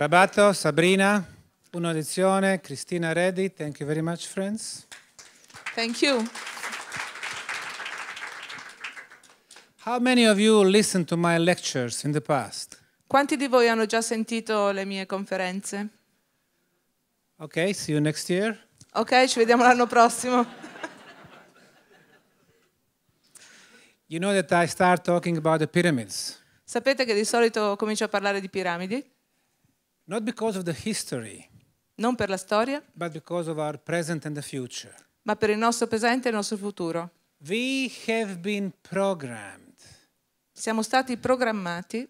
Rabato, Sabrina, una lezione, Cristina Reddy, thank you very much friends. Thank you. How many of you listened to my lectures in the past? Quanti di voi hanno già sentito le mie conferenze? Ok, see you next year. Ok, ci vediamo l'anno prossimo. you know that I start talking about the pyramids. Sapete che di solito comincio a parlare di piramidi? Not because of the history, non per la storia, but because of our present and the future. ma per il nostro presente e il nostro futuro. We have been programmed Siamo stati programmati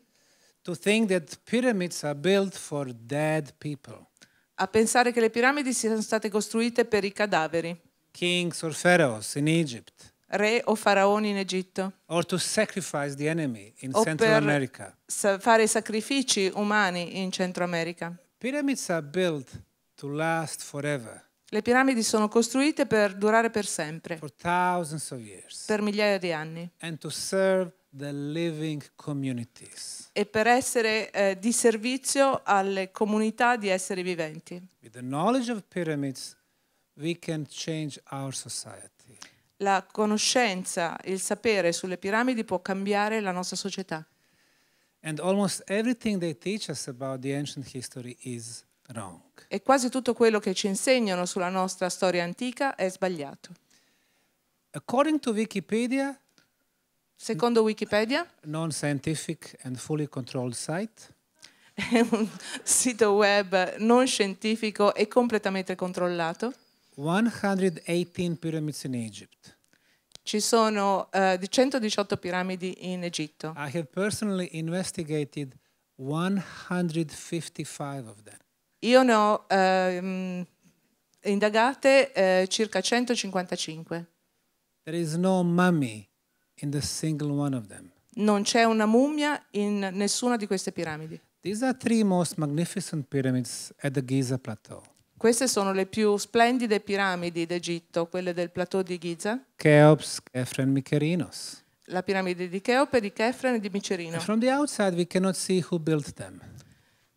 to think that pyramids are built for dead people, a pensare che le piramidi siano state costruite per i cadaveri, kings or pharaohs in Egypt re o faraoni in Egitto o per fare sacrifici umani in Centro America. Le piramidi sono costruite per durare per sempre, per migliaia di anni, e per essere eh, di servizio alle comunità di esseri viventi. With the knowledge of pyramids, we can change our society la conoscenza, il sapere sulle piramidi può cambiare la nostra società. E quasi tutto quello che ci insegnano sulla nostra storia antica è sbagliato. Wikipedia, secondo Wikipedia, non-scientific and fully controlled site, è un sito web non scientifico e completamente controllato. 118 pyramids in Egypt. Ci sono uh, eh, 118 piramidi in Egitto. I have personally investigated 155 of them. Io ne ho uh, indagate uh, circa 155. There is no mummy in the single one of them. Non c'è una mummia in nessuna di queste piramidi. These are three most magnificent pyramids at the Giza plateau. Queste sono le più splendide piramidi d'Egitto, quelle del plateau di Giza. Cheops, Kefren, Micherinos. La piramide di Cheope, di Kefren e di Micerino. from the outside we cannot see who built them.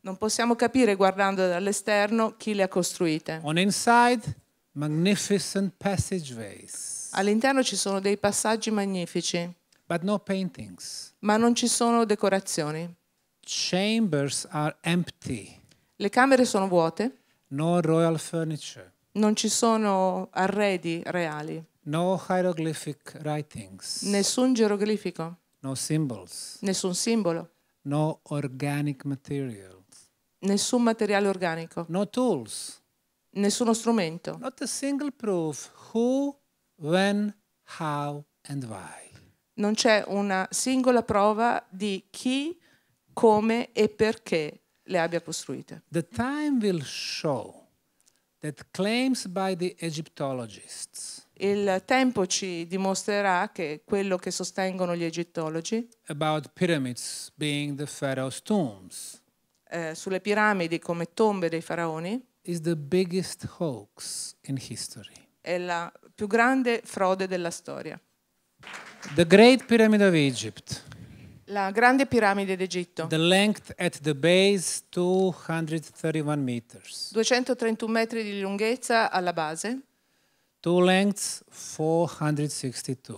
Non possiamo capire guardando dall'esterno chi le ha costruite. On inside, magnificent passageways. All'interno ci sono dei passaggi magnifici. But no paintings. Ma non ci sono decorazioni. Chambers are empty. Le camere sono vuote. No royal furniture. Non ci sono arredi reali. No hieroglyphic writings. Nessun geroglifico. No symbols. Nessun simbolo. No organic material. Nessun materiale organico. No tools. Nessuno strumento. Not a single proof who, when, how and why. Non c'è una singola prova di chi, come e perché le abbia costruite. The time will show that claims by the Egyptologists il tempo ci dimostrerà che quello che sostengono gli egittologi tombs, eh, sulle piramidi come tombe dei faraoni È la più grande frode della storia. The Great Pyramid of Egypt. La grande piramide d'Egitto. The length at the base 231 meters. 231 metri di lunghezza alla base. Two lengths 462.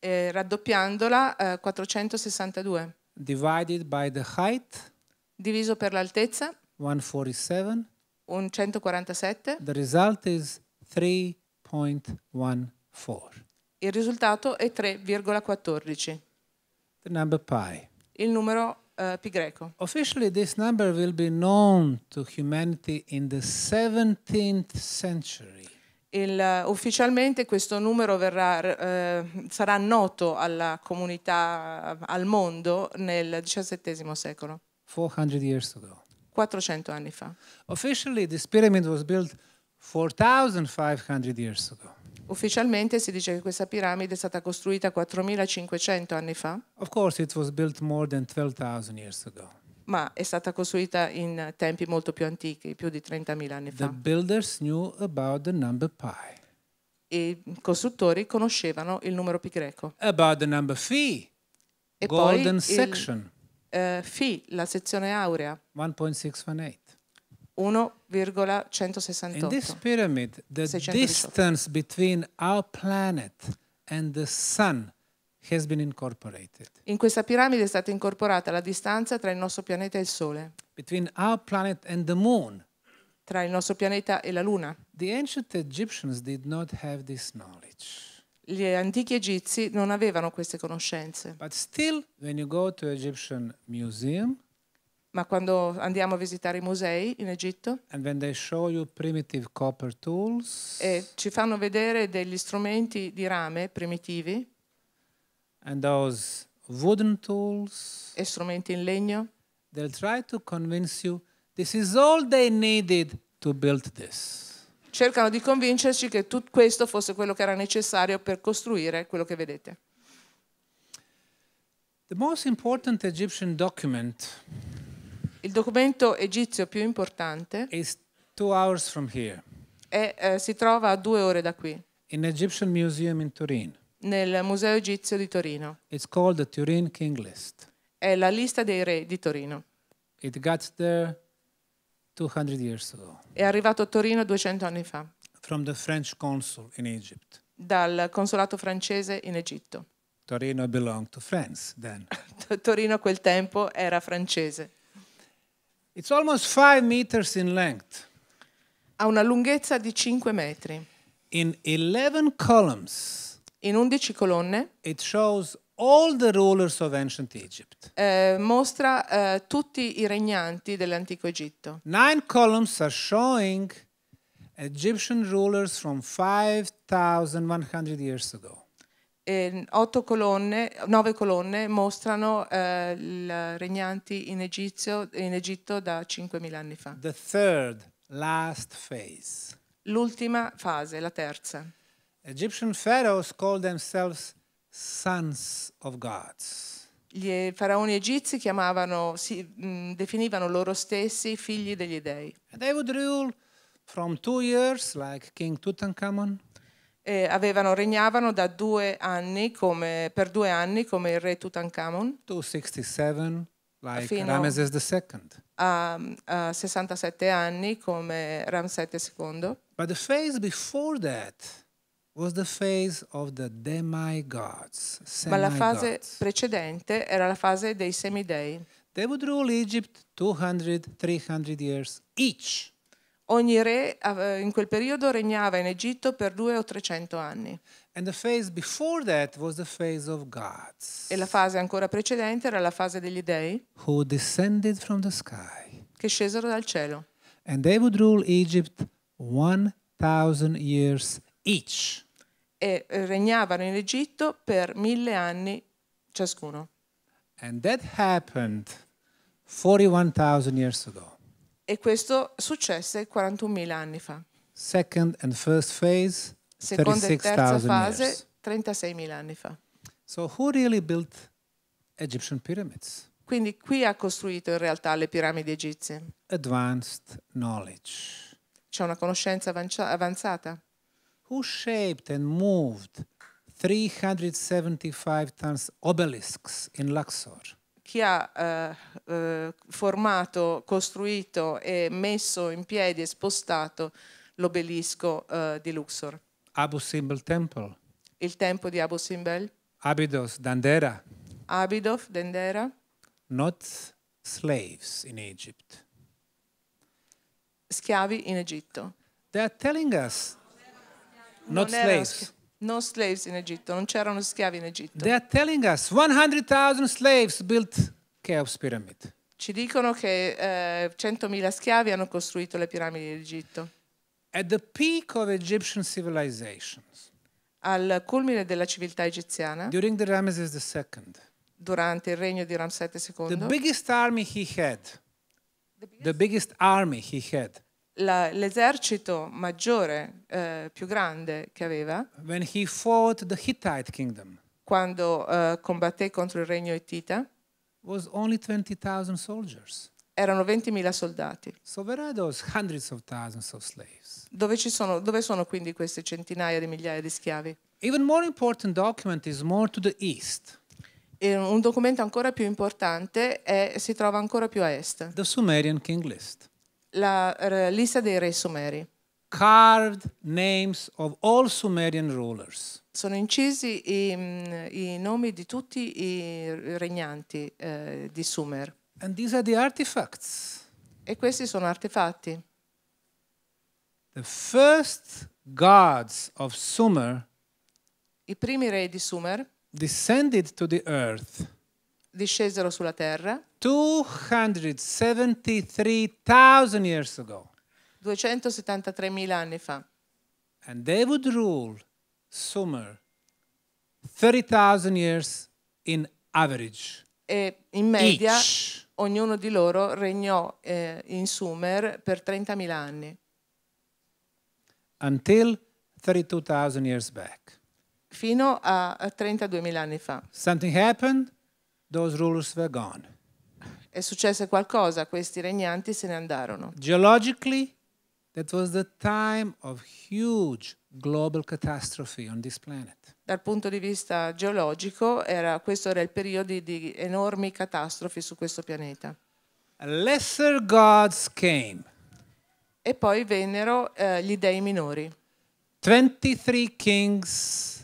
E raddoppiandola eh, 462. Divided by the height. Diviso per l'altezza. 147. Un 147. The result is 3.14. Il risultato è 3,14 number pi. Il numero uh, pi greco. Officially this number will be known to humanity in the 17th century. Il, uh, ufficialmente questo numero verrà, uh, sarà noto alla comunità, al mondo nel XVII secolo. 400 years ago. 400 anni fa. Officially this pyramid was built 4500 anni fa. Ufficialmente si dice che questa piramide è stata costruita 4500 anni fa. Of course it was built more than 12000 years ago. Ma è stata costruita in tempi molto più antichi, più di 30.000 anni fa. The builders knew about the number pi. I costruttori conoscevano il numero pi greco. About the number phi. E Golden poi il, section. Uh, phi, la sezione aurea. 1.618. 1,168. In this pyramid, the 618. distance between our planet and the sun has been incorporated. In questa piramide è stata incorporata la distanza tra il nostro pianeta e il sole. Between our planet and the moon. Tra il nostro pianeta e la luna. The ancient Egyptians did not have this knowledge gli antichi egizi non avevano queste conoscenze. Still, museum, ma quando andiamo a visitare i musei in Egitto tools, e ci fanno vedere degli strumenti di rame primitivi tools, e strumenti in legno cercano di convincerci che tutto questo fosse quello che era necessario per costruire quello che vedete The most important Egyptian document il documento egizio più importante here, è, eh, si trova a due ore da qui. Nel Museo Egizio di Torino. È la lista dei re di Torino. È arrivato a Torino 200 anni fa. Dal consolato francese in Egitto. Torino a quel tempo era francese. It's almost 5 meters in length. Ha una lunghezza di 5 metri. In 11 columns. In 11 colonne. It shows all the rulers of ancient Egypt. Eh, mostra eh, tutti i regnanti dell'antico Egitto. Nine columns are showing Egyptian rulers from 5100 years ago eh, colonne, nove colonne mostrano eh, i regnanti in, Egizio, in, Egitto da 5.000 anni fa. Third, L'ultima fase, la terza. Egyptian pharaohs called themselves sons of gods. Gli faraoni egizi chiamavano, si, mh, mm, definivano loro stessi figli degli dei. And they would rule from two years, like King Tutankhamun eh, avevano, regnavano due come, per due anni come il re Tutankhamon. 267, like Ramses II. A, a 67 anni come Ramsete II. But the phase before that was the phase of the demigods. Ma la fase precedente era la fase dei semidei. They would rule Egypt 200, 300 years each. Ogni re eh, in quel periodo regnava in Egitto per due o trecento anni. E la fase ancora precedente era la fase degli dei. Che scesero dal cielo. E eh, regnavano in Egitto per mille anni ciascuno. And that happened 41,000 years ago. E questo successe 41.000 anni fa. Second and first phase, Seconda e terza fase, 36.000 anni fa. So who really built Egyptian pyramids? Quindi chi ha costruito in realtà le piramidi egizie. Advanced knowledge. C'è una conoscenza avanzata. Who shaped and moved 375 tons obelisks in Luxor? chi ha eh, eh, formato, costruito e messo in piedi e spostato l'obelisco eh, di Luxor. Abu Simbel Temple. Il tempo di Abu Simbel. Abydos, Dandera. Abidof, Dendera. Not slaves in Egypt. Schiavi in Egitto. They are telling us, not slaves. No slaves in Egitto, non c'erano schiavi in Egitto. They are telling us 100,000 slaves built Cheops pyramid. Ci dicono che eh, 100.000 schiavi hanno costruito le piramidi d'Egitto. At the peak of Egyptian civilization. Al culmine della civiltà egiziana. During the Ramses II. Durante il regno di Ramsete II. The biggest army he had. The biggest, the biggest army he had l'esercito maggiore, eh, più grande che aveva, kingdom, quando eh, combatté contro il regno Hittita, erano 20.000 soldati. So of of dove, sono, dove sono quindi queste centinaia di migliaia di schiavi? Even more important document is more to the east. E un documento ancora più importante è, si trova ancora più a est. The Sumerian King List la lista dei re sumeri. Carved names of all Sumerian rulers. Sono incisi i, mm, i nomi di tutti i regnanti eh, di Sumer. And these are the artifacts. E questi sono artefatti. The first gods of Sumer I primi re di Sumer descended to the earth discesero sulla terra 273,000 years ago. 273.000 anni fa. And they would rule summer 30,000 years in average. E in media Each. ognuno di loro regnò eh, in Sumer per 30.000 anni. Until 32,000 years back. Fino a 32.000 anni fa. Something happened those rulers were gone. È successo qualcosa, questi regnanti se ne andarono. Geologically, that was the time of huge global catastrophe on this planet. Dal punto di vista geologico, era, questo era il periodo di enormi catastrofi su questo pianeta. Lesser gods came. E poi vennero eh, gli dei minori. 23 kings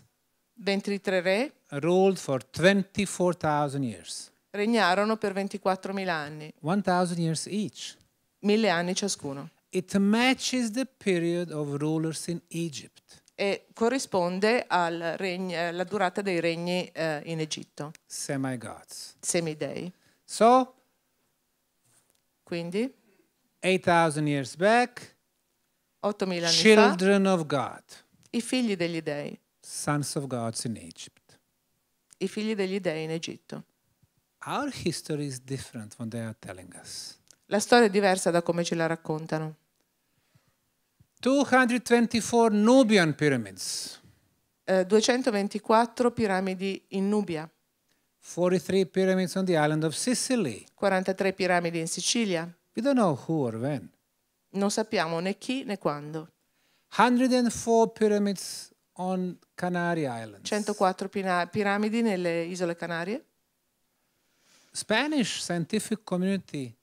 23 re ruled for 24,000 years. Regnarono per 24.000 anni. 1,000 years each. Mille anni ciascuno. It matches the period of rulers in Egypt. E corrisponde alla durata dei regni uh, in Egitto. Semi-gods. Semidei. So, quindi, 8,000 years back, 8.000 anni children fa, of God. i figli degli dei sons of gods in Egypt. I figli degli dei in Egitto. Our history is different when they are telling us. La storia è diversa da come ce la raccontano. 224 Nubian pyramids. Uh, eh, 224 piramidi in Nubia. 43 pyramids on the island of Sicily. 43 piramidi in Sicilia. We don't know who or when. Non sappiamo né chi né quando. 104 pyramids on Canary Islands. 104 piramidi nelle isole Canarie. Spanish scientific community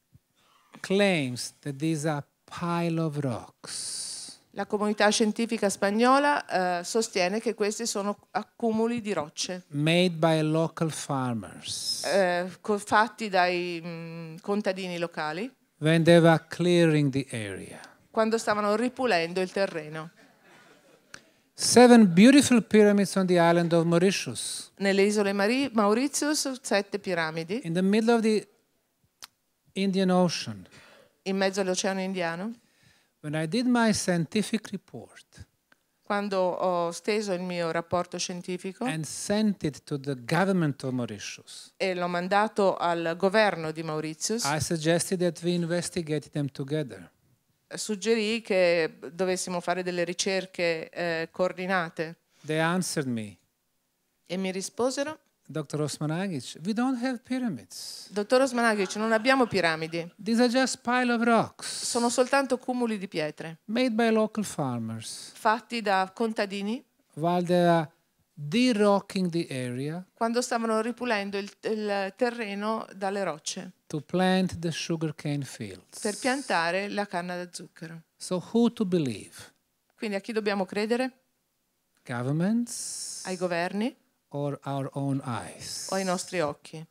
claims that these are pile of rocks. La comunità scientifica spagnola uh, sostiene che questi sono accumuli di rocce. Made by local farmers. Uh, fatti dai mh, contadini locali. When they were clearing the area. Quando stavano ripulendo il terreno. Nelle isole Mauritius, sette piramidi. In the middle of the Indian Ocean. In mezzo all'Oceano Indiano. When I did my scientific report, quando ho steso il mio rapporto scientifico Mauritius, e l'ho mandato al governo di Mauritius, I suggested that we investigate them together suggerì che dovessimo fare delle ricerche eh, coordinate. They answered me. E mi risposero? Dr. Osmanagic, we don't have pyramids. Dottor Osmanagic, non abbiamo piramidi. These are just pile of rocks. Sono soltanto cumuli di pietre. Made by local farmers. Fatti da contadini. While the the area quando stavano ripulendo il, il terreno dalle rocce to plant the sugarcane fields. per piantare la canna da zucchero. So who to believe? Quindi a chi dobbiamo credere? Governments ai governi or our own eyes? o ai nostri occhi?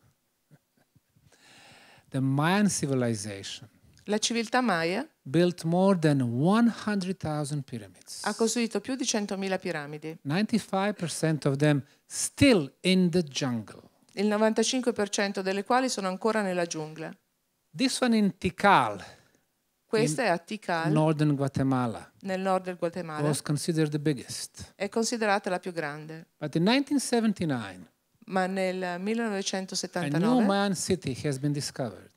The Mayan civilization la civiltà Maya built more than 100,000 pyramids. ha costruito più di 100.000 piramidi. 95% of them still in the jungle. Il 95% delle quali sono ancora nella giungla. This one in Tikal. Questa è a Tikal. Northern Guatemala. Nel nord del Guatemala. Was considered the biggest. È considerata la più grande. But in 1979 ma nel 1979 a new man city has been discovered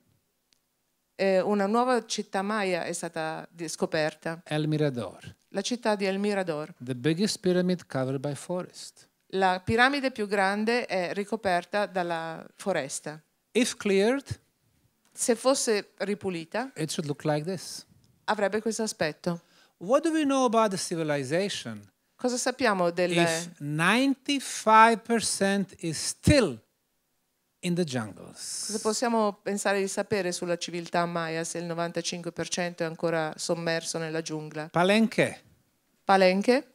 eh, una nuova città maya è stata scoperta. El Mirador. La città di El Mirador. The biggest pyramid covered by forest. La piramide più grande è ricoperta dalla foresta. If cleared, se fosse ripulita, it should look like this. avrebbe questo aspetto. What do we know about the civilization? Cosa sappiamo del... 95% is still Cosa possiamo pensare di sapere sulla civiltà maya se il 95% è ancora sommerso nella giungla? Palenque. Palenque.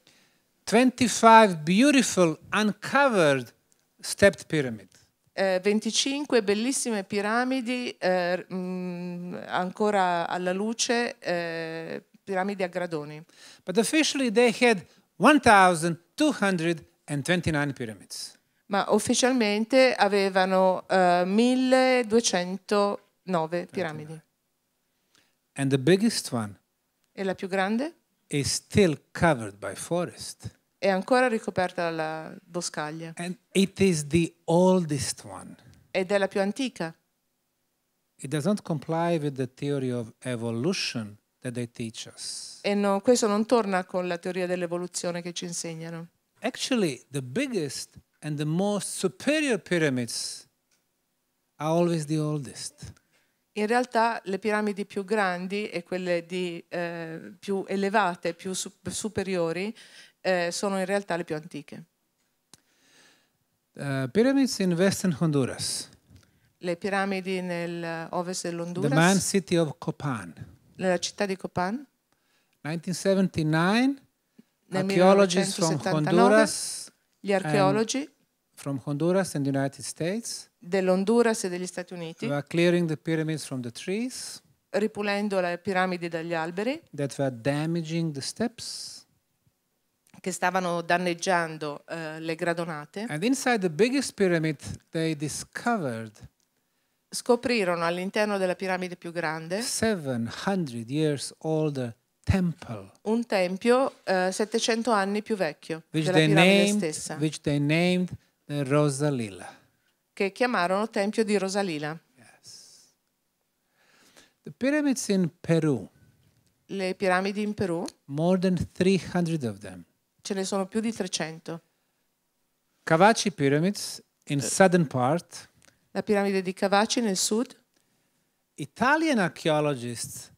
25 beautiful uncovered stepped pyramid. 25 eh, bellissime piramidi eh, mh, mm, ancora alla luce, eh, piramidi a gradoni. But officially they had 1229 pyramids ma ufficialmente avevano uh, eh, 1209 piramidi. And the biggest one e la più grande is still covered by forest. È ancora ricoperta dalla boscaglia. And it is the oldest one. Ed è la più antica. It does not comply with the theory of evolution that they teach us. E no, questo non torna con la teoria dell'evoluzione che ci insegnano. Actually, the biggest and the most superior pyramids are always the oldest. In realtà le piramidi più grandi e quelle di, eh, più elevate, più superiori, eh, sono in realtà le più antiche. Uh, in western Honduras. Le piramidi nel nell'ovest eh, dell'Honduras. The man city of Copan. Nella città di Copan. 1979, Nel archaeologists 1979, from Honduras. Gli archeologi from Honduras and the United States. Dell'Honduras e degli Stati Uniti. Were clearing the pyramids from the trees. Ripulendo le piramidi dagli alberi. That were damaging the steps. Che stavano danneggiando uh, le gradonate. And inside the biggest pyramid they discovered scoprirono all'interno della piramide più grande 700 years older temple, un tempio uh, eh, 700 anni più vecchio della piramide named, stessa. Which they named Rosalila. Che chiamarono Tempio di Rosalila. Yes. The pyramids in Peru. Le piramidi in Perù. More than 300 of them. Ce ne sono più di 300. Cavaci Pyramids in eh. southern part. La piramide di Cavaci nel sud. Italian archaeologists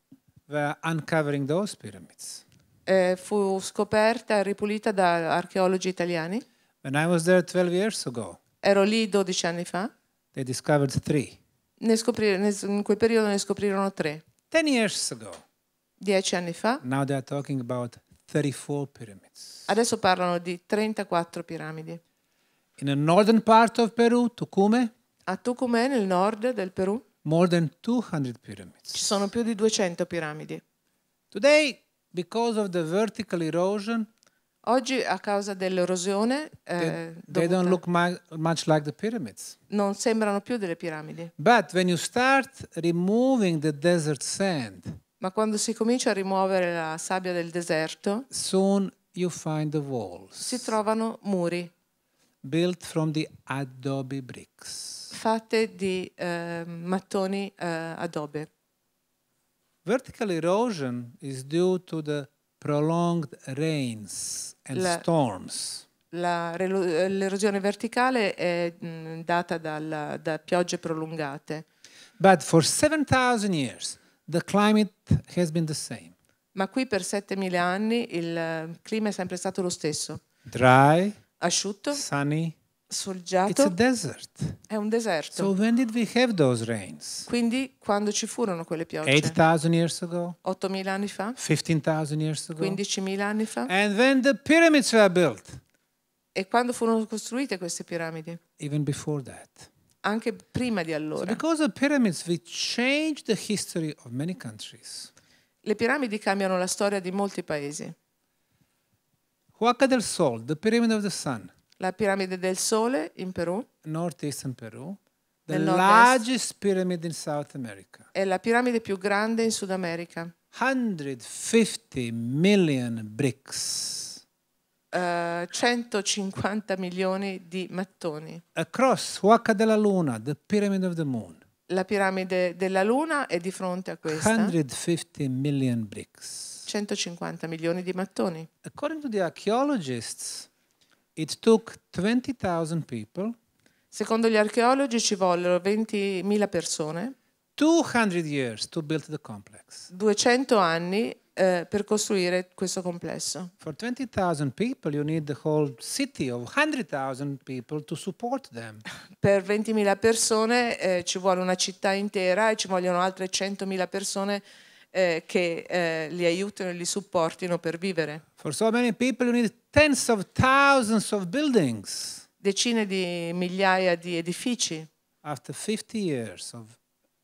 were uncovering those pyramids. Eh, fu scoperta e ripulita da archeologi italiani. When I was there 12 years ago, ero lì 12 anni fa. They discovered three. Ne ne, in quel periodo ne scoprirono tre. 10 years ago. Dieci anni fa. Now they are talking about 34 pyramids. Adesso parlano di 34 piramidi. In the northern part of Peru, Tucumé. A Tucumé, nel nord del Perù. More than 200 pyramids. Ci sono più di 200 piramidi. Today, because of the vertical erosion, Oggi a causa dell'erosione eh, they, they like Non sembrano più delle piramidi. Sand, ma quando si comincia a rimuovere la sabbia del deserto, Si trovano muri. Fatte di eh, mattoni eh, adobe. Vertical erosion is due to the prolonged rains and la, storms. l'erosione verticale è mm, data dal, da piogge prolungate. But for 7000 years the climate has been the same. Ma qui per 7000 anni il eh, clima è sempre stato lo stesso. Dry, asciutto, sunny, Solgiato. È un deserto. So Quindi quando ci furono quelle piogge? 8.000 anni fa? 15.000 anni fa? Built, e quando furono costruite queste piramidi? Anche prima di allora. So Le piramidi cambiano la storia di molti paesi. Huaca del Sol, the pyramid of the sun la piramide del Sole in Perù. Northeastern Peru. The largest pyramid in South America. È la piramide più grande in Sud America. 150 million bricks. Uh, eh, 150 milioni di mattoni. Across Huaca della Luna, the pyramid of the moon. La piramide della Luna è di fronte a questa. 150 million bricks. 150 milioni di mattoni. According to the archaeologists, People, Secondo gli archeologi ci vollero 20.000 persone. 200 anni eh, per costruire questo complesso. For 20,000 people you need the whole city of 100,000 people to support them. Per 20.000 persone eh, ci vuole una città intera e ci vogliono altre 100.000 persone eh, che eh, li aiutino e li supportino per vivere. For so many people you need tens of thousands of buildings. Decine di migliaia di edifici. After 50 years of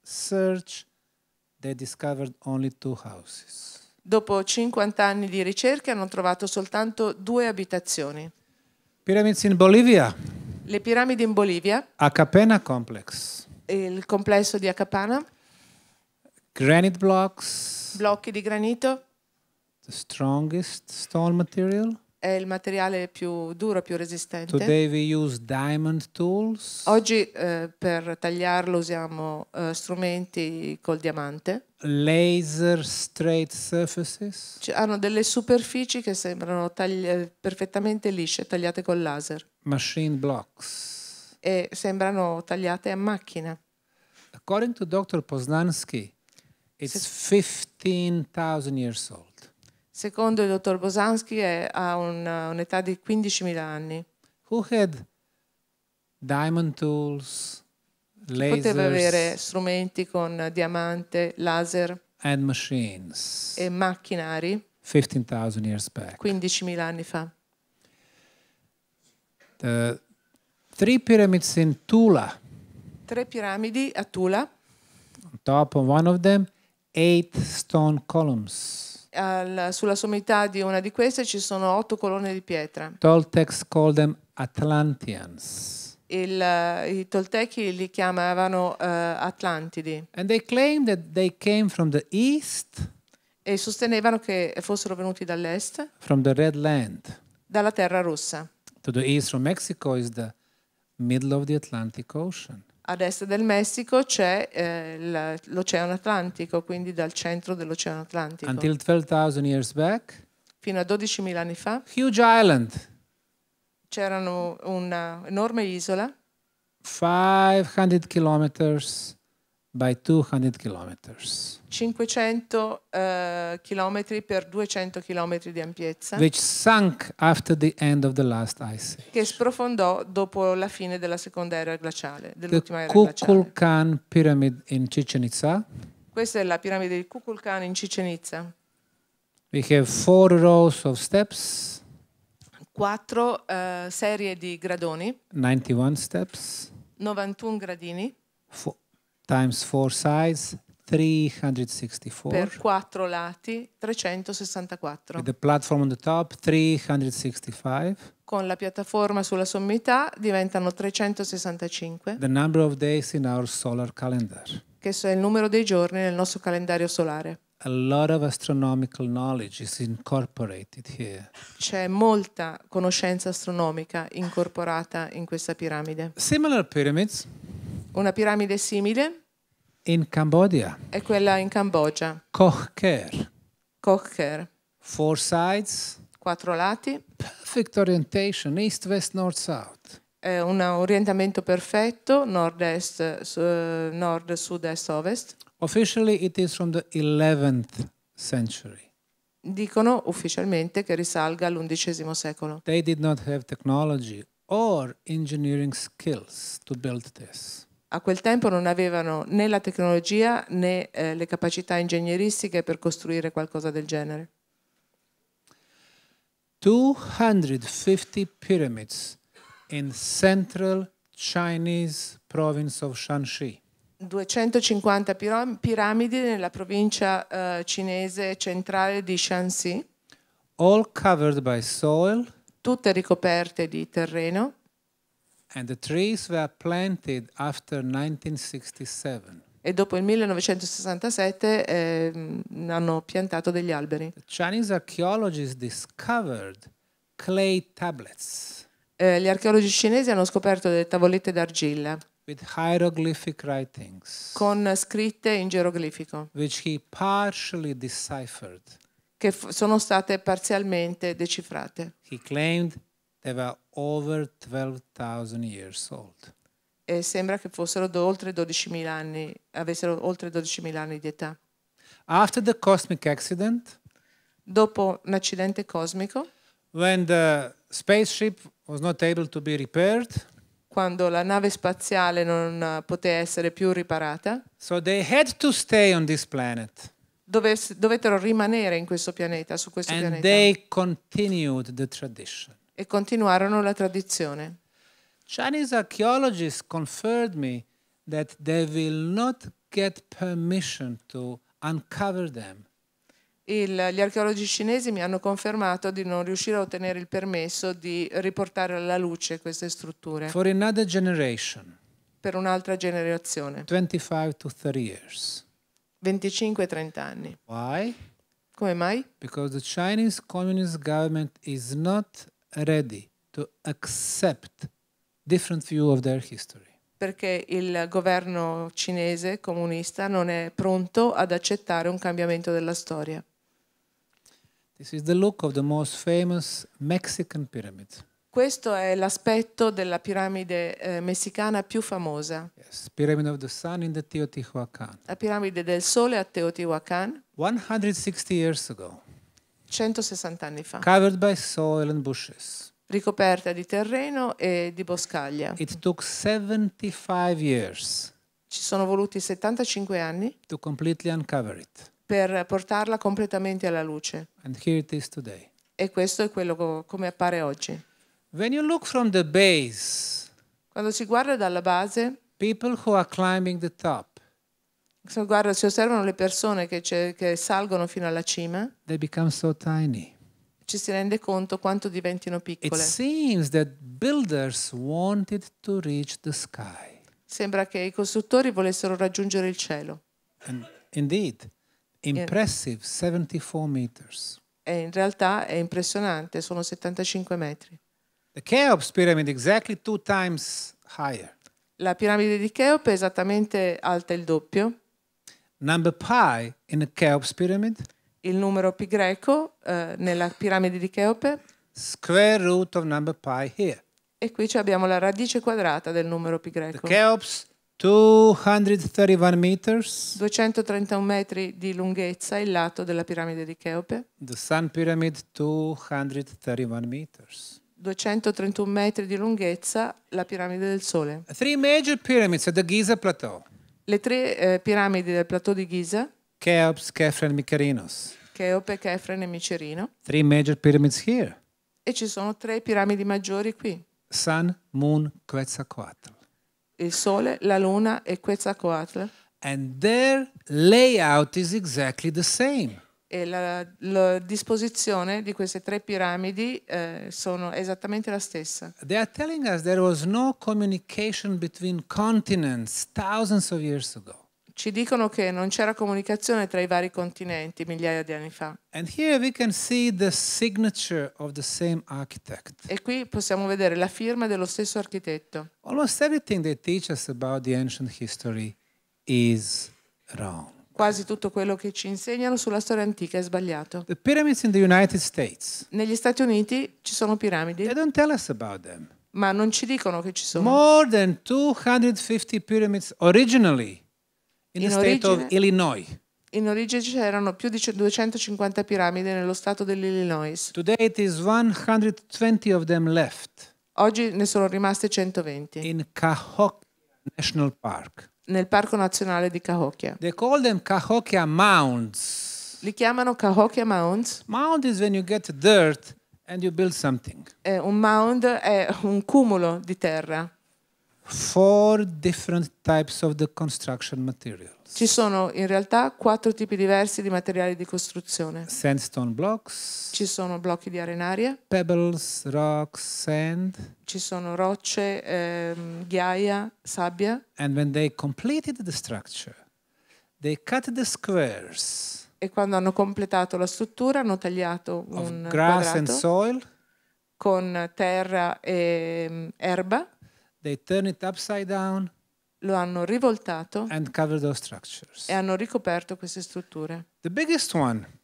search they discovered only two houses. Dopo 50 anni di ricerca hanno trovato soltanto due abitazioni. Pyramids in Bolivia. Le piramidi in Bolivia. Acapena Complex. Il complesso di Acapana. Granite blocks. Blocchi di granito. The strongest stone material. È il materiale più duro, più resistente. Today we use diamond tools. Oggi eh, per tagliarlo usiamo eh, strumenti col diamante. Laser straight surfaces. C hanno delle superfici che sembrano eh, perfettamente lisce, tagliate col laser. Machine blocks e sembrano tagliate a macchina. According to Dr. Poznansky, It's 15,000 years old. Secondo il dottor Bosansky è, ha un'età di 15.000 anni. Who had diamond tools, lasers, poteva avere strumenti con diamante, laser and machines, e macchinari 15,000 years back. 15.000 anni fa. The three pyramids in Tula. Tre piramidi a Tula. On top of one of them eight stone columns. Al, sulla sommità di una di queste ci sono otto colonne di pietra. Toltecs called them Atlanteans. Il, I Toltechi li chiamavano uh, Atlantidi. And they claimed that they came from the east. E sostenevano che fossero venuti dall'est. From the Red Land. Dalla Terra Rossa. To the east from Mexico is the middle of the Atlantic Ocean a destra del Messico c'è eh, l'Oceano Atlantico, quindi dal centro dell'Oceano Atlantico. Until 12,000 years back. Fino a 12.000 anni fa. Huge island. C'era un'enorme isola. 500 chilometri by 200 kilometers. 500 uh, eh, chilometri per 200 chilometri di ampiezza. Which sunk after the end of the last ice age. Che sprofondò dopo la fine della seconda era glaciale, dell'ultima era glaciale. Kukulkan Pyramid in Chichen Itza. Questa è la piramide di Kukulkan in Chichen Itza. We have four rows of steps. Quattro uh, serie di gradoni. 91 steps. 91 gradini. Four times 4 sides 364 per quattro lati 364 with the platform on the top 365 con la piattaforma sulla sommità diventano 365 the number of days in our solar calendar che è il numero dei giorni nel nostro calendario solare a lot of astronomical knowledge is incorporated here. C'è molta conoscenza astronomica incorporata in questa piramide. Similar pyramids una piramide simile in Cambodia. È quella in Cambogia. Kochker. Kochker. Four sides. Quattro lati. Perfect orientation, east, west, north, south. È un orientamento perfetto, nord-est, su, nord, sud-est, ovest. Officially it is from the 11th century. Dicono ufficialmente che risalga all'undicesimo secolo. They did not have technology or engineering skills to build this a quel tempo non avevano né la tecnologia né eh, le capacità ingegneristiche per costruire qualcosa del genere. 250 pyramids in central Chinese province of Shanxi. 250 piramidi nella provincia uh, cinese centrale di Shanxi. All covered by soil. Tutte ricoperte di terreno. And the trees were planted after 1967. E dopo il 1967 eh, hanno piantato degli alberi. clay Eh, gli archeologi cinesi hanno scoperto delle tavolette d'argilla with con scritte in geroglifico which he partially deciphered. che sono state parzialmente decifrate. He They were over 12,000 years old. E sembra che fossero oltre 12.000 anni, avessero oltre 12.000 anni di età. After the cosmic accident, dopo l'accidente cosmico, when the spaceship was not able to be repaired, quando la nave spaziale non eh, poté essere più riparata, so they had to stay on this planet. Dove, dovettero rimanere in questo pianeta, su questo And pianeta. They continued the tradition e continuarono la tradizione. Chinese archaeologists conferred me that they will not get permission to uncover them. Il, gli archeologi cinesi mi hanno confermato di non riuscire a ottenere il permesso di riportare alla luce queste strutture For another generation, per un'altra generazione, 25 to 30 years. 25-30 anni. Why? Come mai? Because the Chinese Communist Government is not ready to accept different view of their history. Perché il governo cinese comunista non è pronto ad accettare un cambiamento della storia. This is the look of the most famous Mexican pyramid. Questo è l'aspetto della piramide eh, messicana più famosa. Yes, Pyramid of the Sun in the Teotihuacan. La piramide del Sole a Teotihuacan. 160 years ago. 160 anni fa. Covered by soil and bushes. Ricoperta di terreno e di boscaglia. It took 75 years. Ci sono voluti 75 anni. To completely uncover it. Per portarla completamente alla luce. And here it is today. E questo è quello come appare oggi. When you look from the base. Quando si guarda dalla base. People who are climbing the top. Se guarda, si osservano le persone che, che salgono fino alla cima, so ci si rende conto quanto diventino piccole. Sembra che i costruttori volessero raggiungere il cielo. And indeed, impressive 74 meters. E in realtà è impressionante, sono 75 metri. The Cheops pyramid exactly two times higher. La piramide di Cheop è esattamente alta il doppio number pi in the Cheops pyramid. Il numero pi greco eh, nella piramide di Cheope. Square root of number pi here. E qui abbiamo la radice quadrata del numero pi greco. The Cheops 231 meters. 231 metri di lunghezza il lato della piramide di Cheope. The Sun Pyramid 231 meters. 231 metri di lunghezza la piramide del Sole. Three major pyramids at the Giza Plateau le tre eh, piramidi del plateau di Giza, Cheops, Kefren, Micerinos. Cheope, Kefren e Micerino, Three major pyramids here. e ci sono tre piramidi maggiori qui, Sun, Moon, Quetzalcoatl. il Sole, la Luna e Quetzalcoatl. And their layout is exactly the same e la, la, disposizione di queste tre piramidi eh, sono esattamente la stessa. They are telling us there was no communication between continents thousands of years ago. Ci dicono che non c'era comunicazione tra i vari continenti migliaia di anni fa. And here we can see the signature of the same architect. E qui possiamo vedere la firma dello stesso architetto. Almost everything they teach us about the ancient history is wrong quasi tutto quello che ci insegnano sulla storia antica è sbagliato. States, Negli Stati Uniti ci sono piramidi. Ma non ci dicono che ci sono. More than 250 pyramids originally in, in the origine, state of Illinois. In origine c'erano più di 250 piramidi nello stato dell'Illinois. Today it is 120 of them left. Oggi ne sono rimaste 120. In Cahokia National Park nel Parco Nazionale di Cahokia. They call them Cahokia Mounds. Li chiamano Cahokia Mounds. Mound is when you get dirt and you build something. Eh, un mound è un cumulo di terra. Four different types of the construction material. Ci sono in realtà quattro tipi diversi di materiali di costruzione. Sandstone blocks. Ci sono blocchi di arenaria. Pebbles, rocks, sand. Ci sono rocce, ehm, ghiaia, sabbia. And when they completed the structure, they cut the squares. E quando hanno completato la struttura hanno tagliato un grass and soil con terra e mm, erba. They turn it upside down lo hanno rivoltato e hanno ricoperto queste strutture. One,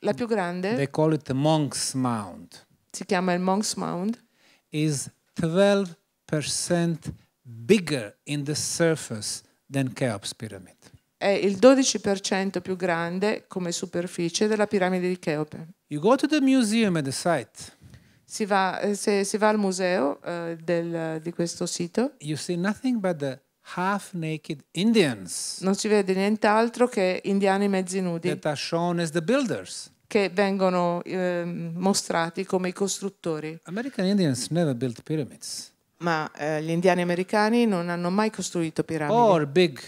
la più grande, Mount, si chiama il Monk's Mound, is 12% bigger in the surface than Cheops Pyramid. È il 12% più grande come superficie della piramide di Cheope. You go to the museum at the site. Si va, eh, se si va al museo uh, del, di questo sito, you see nothing but the half naked Indians. Non si vede nient'altro che indiani mezzi nudi. That are shown as the builders. Che vengono eh, mostrati come i costruttori. American Indians never built pyramids. Ma eh, gli indiani americani non hanno mai costruito piramidi. Or big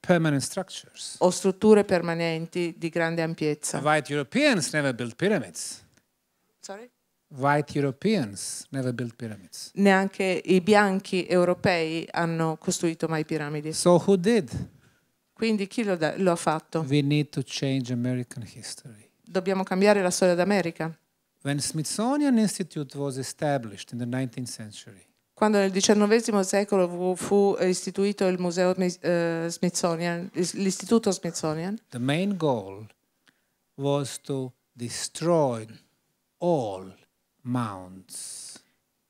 permanent structures. O strutture permanenti di grande ampiezza. The white Europeans never built pyramids. Sorry? white Europeans never built pyramids. Neanche i bianchi europei hanno costruito mai piramidi. So who did? Quindi chi lo, da, lo ha fatto? We need to change American history. Dobbiamo cambiare la storia d'America. When Smithsonian Institute was established in the 19th century. Quando nel XIX secolo fu, istituito il museo eh, Smithsonian, l'istituto Smithsonian. The main goal was to destroy all mounds.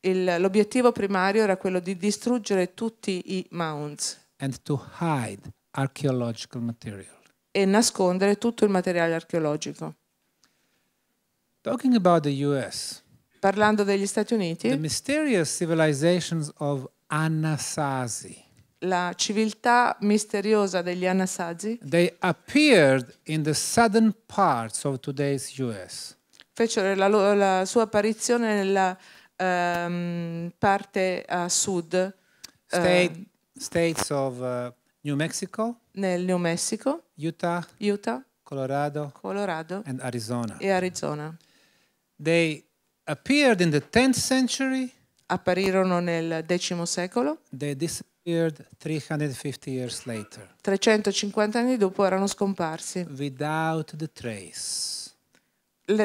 l'obiettivo primario era quello di distruggere tutti i mounds. E nascondere tutto il materiale archeologico. Talking about the US. Parlando degli Stati Uniti. The mysterious civilizations of Anasazi. La civiltà misteriosa degli Anasazi. They appeared in the southern parts of today's US fecero la, la sua apparizione nella um, parte a sud. Eh, State, uh, States of uh, New Mexico. Nel New Mexico. Utah. Utah. Colorado. Colorado. And Arizona. E Arizona. They appeared in the 10th century. Apparirono nel X secolo. They disappeared 350 years later. 350 anni dopo erano scomparsi. Without the trace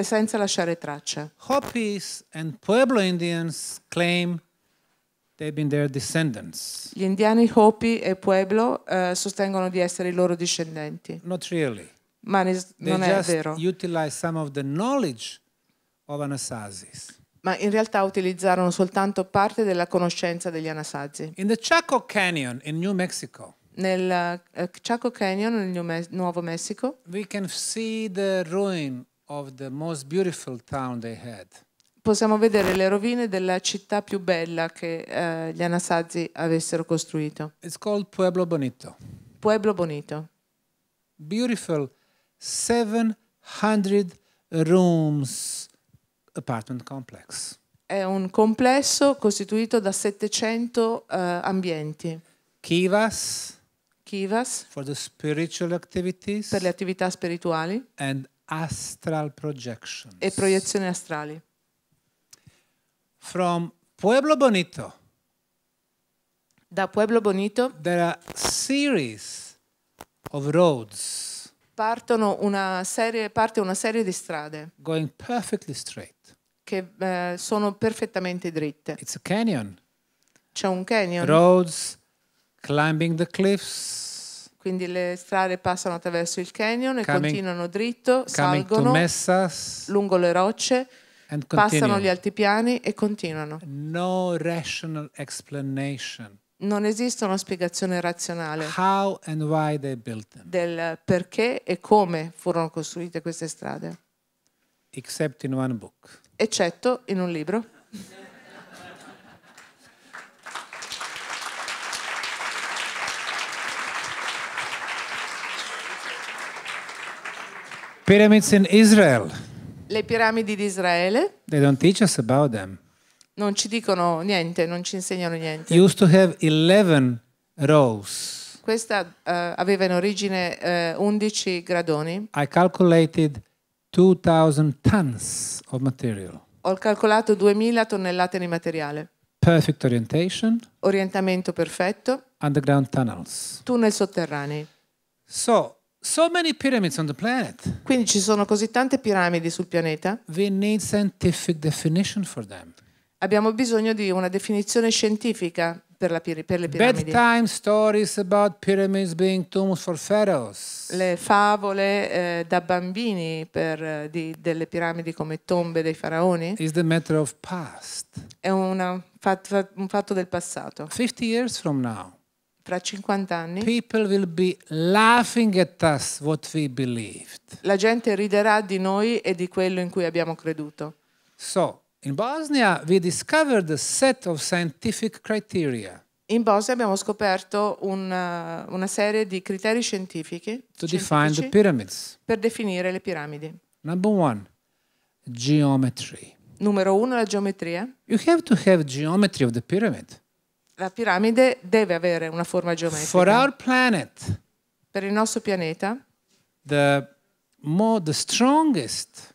senza lasciare traccia. Hopis and Pueblo Indians claim they've been their descendants. Gli indiani Hopi e Pueblo uh, sostengono di essere i loro discendenti. Not really. Ma ne, non They è just vero. utilize some of the knowledge of Anasazi's. Ma in realtà utilizzarono soltanto parte della conoscenza degli Anasazi. In the Chaco Canyon in New Mexico. Nel uh, Chaco Canyon nel New Me- Nuovo Messico. We can see the ruin Possiamo vedere le rovine della città più bella che eh, gli Anasazi avessero costruito. It's called Pueblo Bonito. Pueblo Bonito. Beautiful 700 rooms apartment complex. È un complesso costituito da 700 uh, eh, ambienti. Kivas, Kivas per le attività spirituali. And astral projections. E proiezioni astrali. From Pueblo Bonito. Da Pueblo Bonito. There are series of roads. Partono una serie, parte una serie di strade. Going perfectly straight. Che eh, sono perfettamente dritte. It's a canyon. C'è un canyon. Roads, climbing the cliffs. Quindi le strade passano attraverso il canyon e coming, continuano dritto, salgono Messas, lungo le rocce, passano gli altipiani e continuano. No rational explanation non esiste una spiegazione razionale del perché e come furono costruite queste strade. in one book. Eccetto in un libro. Pyramids in Israel. Le piramidi di Israele. They don't teach us about them. Non ci dicono niente, non ci insegnano niente. Used to have 11 rows. Questa uh, aveva in origine uh, eh, 11 gradoni. I calculated 2000 tons of material. Ho calcolato 2000 tonnellate di materiale. Perfect orientation. Orientamento perfetto. Underground tunnels. Tunnel sotterranei. So, So many pyramids on the planet. Quindi ci sono così tante piramidi sul pianeta. We need scientific definition for them. Abbiamo bisogno di una definizione scientifica per, la, per le piramidi. Bedtime stories about pyramids being tombs for pharaohs. Le favole eh, da bambini per, eh, di, delle piramidi come tombe dei faraoni. Is the matter of past. È una, un fatto del passato. 50 years from now fra 50 anni la gente riderà di noi e di quello in cui abbiamo creduto. So, in Bosnia In Bosnia abbiamo scoperto una, eh, una serie di criteri scientifici per definire le piramidi. Number one, geometry. Numero uno, la geometria. You have to have geometry of the pyramid la piramide deve avere una forma geometrica. Planet, per il nostro pianeta, the more the strongest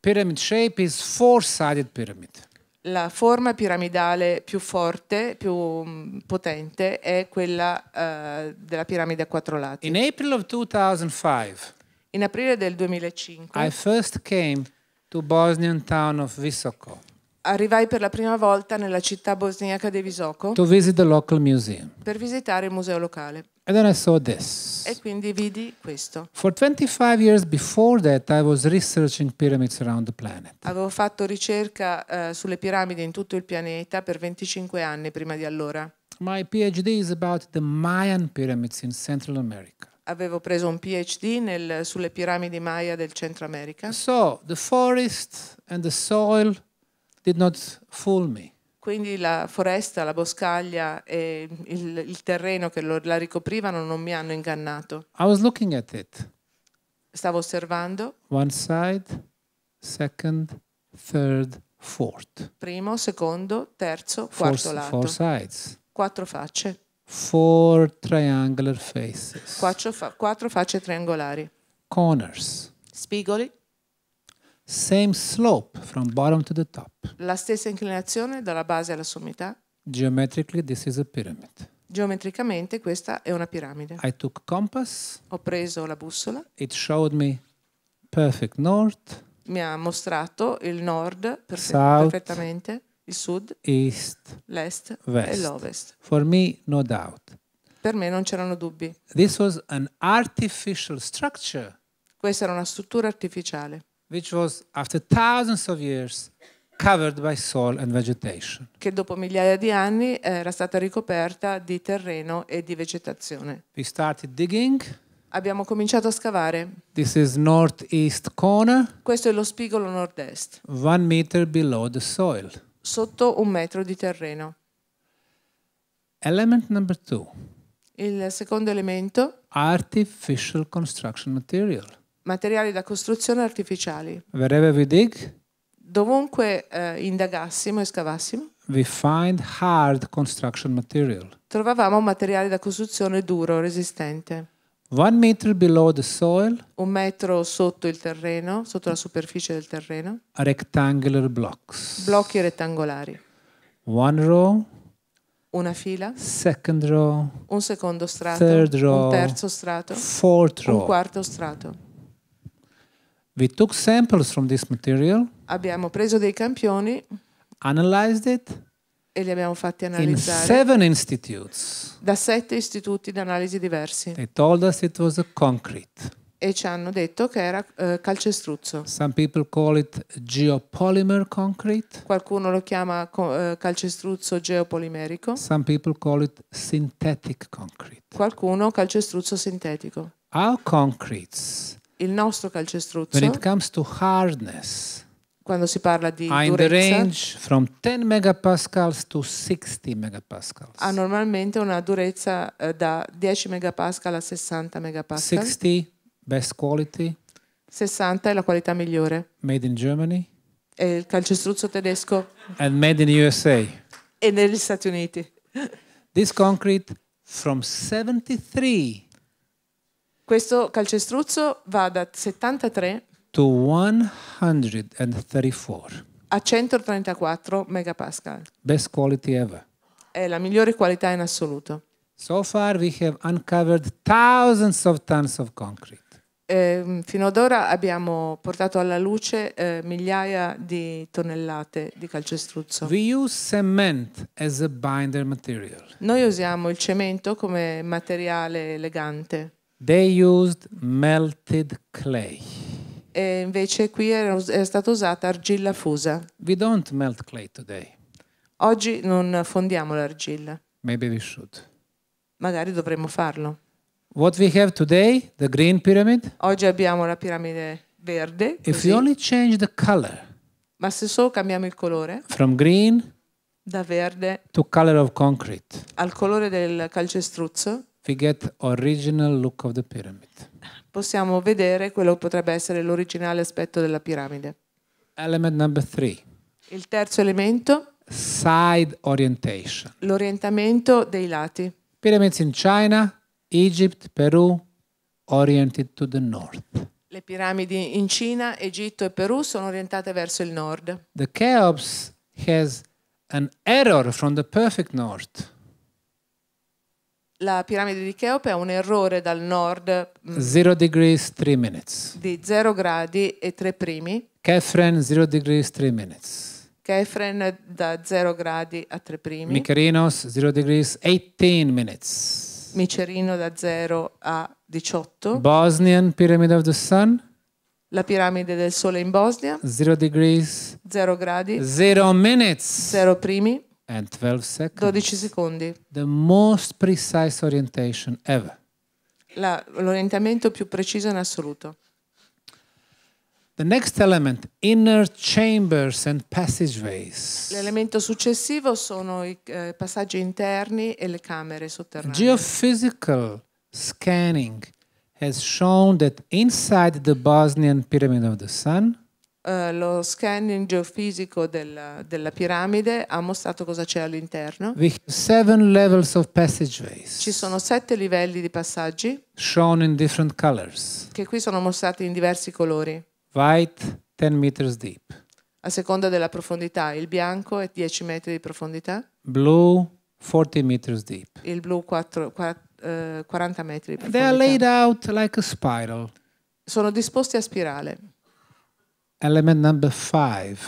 pyramid shape is four-sided pyramid. La forma piramidale più forte, più mm, potente è quella uh, della piramide a quattro lati. In, 2005, in aprile del 2005, I first came to Bosnian town of Visoko arrivai per la prima volta nella città bosniaca di Visoko to visit the local museum. per visitare il museo locale. And then I saw this. E quindi vidi questo. For 25 years before that I was researching pyramids around the planet. Avevo fatto ricerca uh, sulle piramidi in tutto il pianeta per 25 anni prima di allora. My PhD is about the Mayan pyramids in Central America avevo preso un PhD nel, sulle piramidi Maya del Centro America. So, the forest and the soil did not fool me. Quindi la foresta, la boscaglia e il, il terreno che lo, la ricoprivano non mi hanno ingannato. I was looking at it. Stavo osservando. One side, second, third, fourth. Primo, secondo, terzo, quarto lato. Four sides. Quattro facce. Four triangular faces. Quattro, fa- quattro facce triangolari. Corners. Spigoli. Same slope from bottom to the top. La stessa inclinazione dalla base alla sommità. Geometrically this is a pyramid. Geometricamente questa è una piramide. I took compass. Ho preso la bussola. It showed me perfect north. Mi ha mostrato il nord perfe South, perfettamente, il sud, east, l'est e l'ovest. For me no doubt. Per me non c'erano dubbi. This was an artificial structure. Questa era una struttura artificiale which was after thousands of years covered by soil and vegetation. Che dopo migliaia di anni era stata ricoperta di terreno e di vegetazione. We started digging. Abbiamo cominciato a scavare. This is northeast corner. Questo è lo spigolo nord-est. One meter below the soil. Sotto un metro di terreno. Element number two. Il secondo elemento. Artificial construction material materiali da costruzione artificiali. Wherever we dig, dovunque eh, indagassimo e scavassimo, we find hard construction material. Trovavamo materiali da costruzione duro, resistente. One meter below the soil, un metro sotto il terreno, sotto la superficie del terreno, rectangular blocks, blocchi rettangolari. One row, una fila, second row, un secondo strato, third row, un terzo strato, fourth row, un quarto strato. We took samples from this material, abbiamo preso dei campioni analyzed it, e li abbiamo fatti analizzare in da sette istituti di analisi diversi. They told us it was a concrete. E ci hanno detto che era eh, calcestruzzo. Some people call it geopolymer concrete. Qualcuno lo chiama eh, calcestruzzo geopolimerico. Some people call it synthetic concrete. Qualcuno calcestruzzo sintetico. Our concretes il nostro calcestruzzo when it comes to hardness quando si parla di durezza, Ha normalmente una durezza eh, da 10 megapascal a 60 megapascal. 60 best quality. 60 è la qualità migliore. Made in Germany. È il calcestruzzo tedesco. And made in USA. E negli Stati Uniti. questo concrete da 73 questo calcestruzzo va da 73 to 134. a 134 megapascal. Best quality ever. È la migliore qualità in assoluto. So far we have uncovered thousands of tons of concrete. Eh, fino ad ora abbiamo portato alla luce eh, migliaia di tonnellate di calcestruzzo. Noi usiamo il cemento come materiale legante. They used melted clay. E invece qui è, era stata usata argilla fusa. We don't melt clay today. Oggi non fondiamo l'argilla. Maybe we should. Magari dovremmo farlo. What we have today, the green pyramid. Oggi abbiamo la piramide verde. If we only change the color. Ma se solo cambiamo il colore. From green. Da verde. To color of concrete. Al colore del calcestruzzo. Possiamo vedere quello che potrebbe essere l'originale aspetto della piramide. Element number three. Il terzo elemento. Side orientation. L'orientamento dei lati. Pyramids in China, Egypt, Peru, oriented to the north. Le piramidi in Cina, Egitto e Peru sono orientate verso il nord. The Cheops has an error from the perfect north la piramide di Cheope è un errore dal nord 0 mm, degrees 3 minutes di 0 gradi e tre primi. Kefren 0 degrees 3 minutes. Kefren da 0 gradi a tre primi. Micherinos, 0 degrees 18 minutes. Micerino da 0 a 18. Bosnian Pyramid of the Sun. La piramide del sole in Bosnia. 0 degrees. 0 gradi. 0 minutes. 0 primi and 12 seconds. 12 secondi. The most precise orientation ever. l'orientamento più preciso in assoluto. The next element, inner chambers and passageways. L'elemento successivo sono i eh, passaggi interni e le camere sotterranee. Geophysical scanning has shown that inside the Bosnian Pyramid of the Sun eh, lo scanning geofisico della, della, piramide ha mostrato cosa c'è all'interno. Ci sono sette livelli di passaggi. Che qui sono mostrati in diversi colori. White, 10 meters deep. A seconda della profondità, il bianco è 10 metri di profondità. Blue, 40 meters deep. Il blu 4, 4, eh, 40 metri di profondità. They are laid out like a spiral. Sono disposti a spirale. Element number five.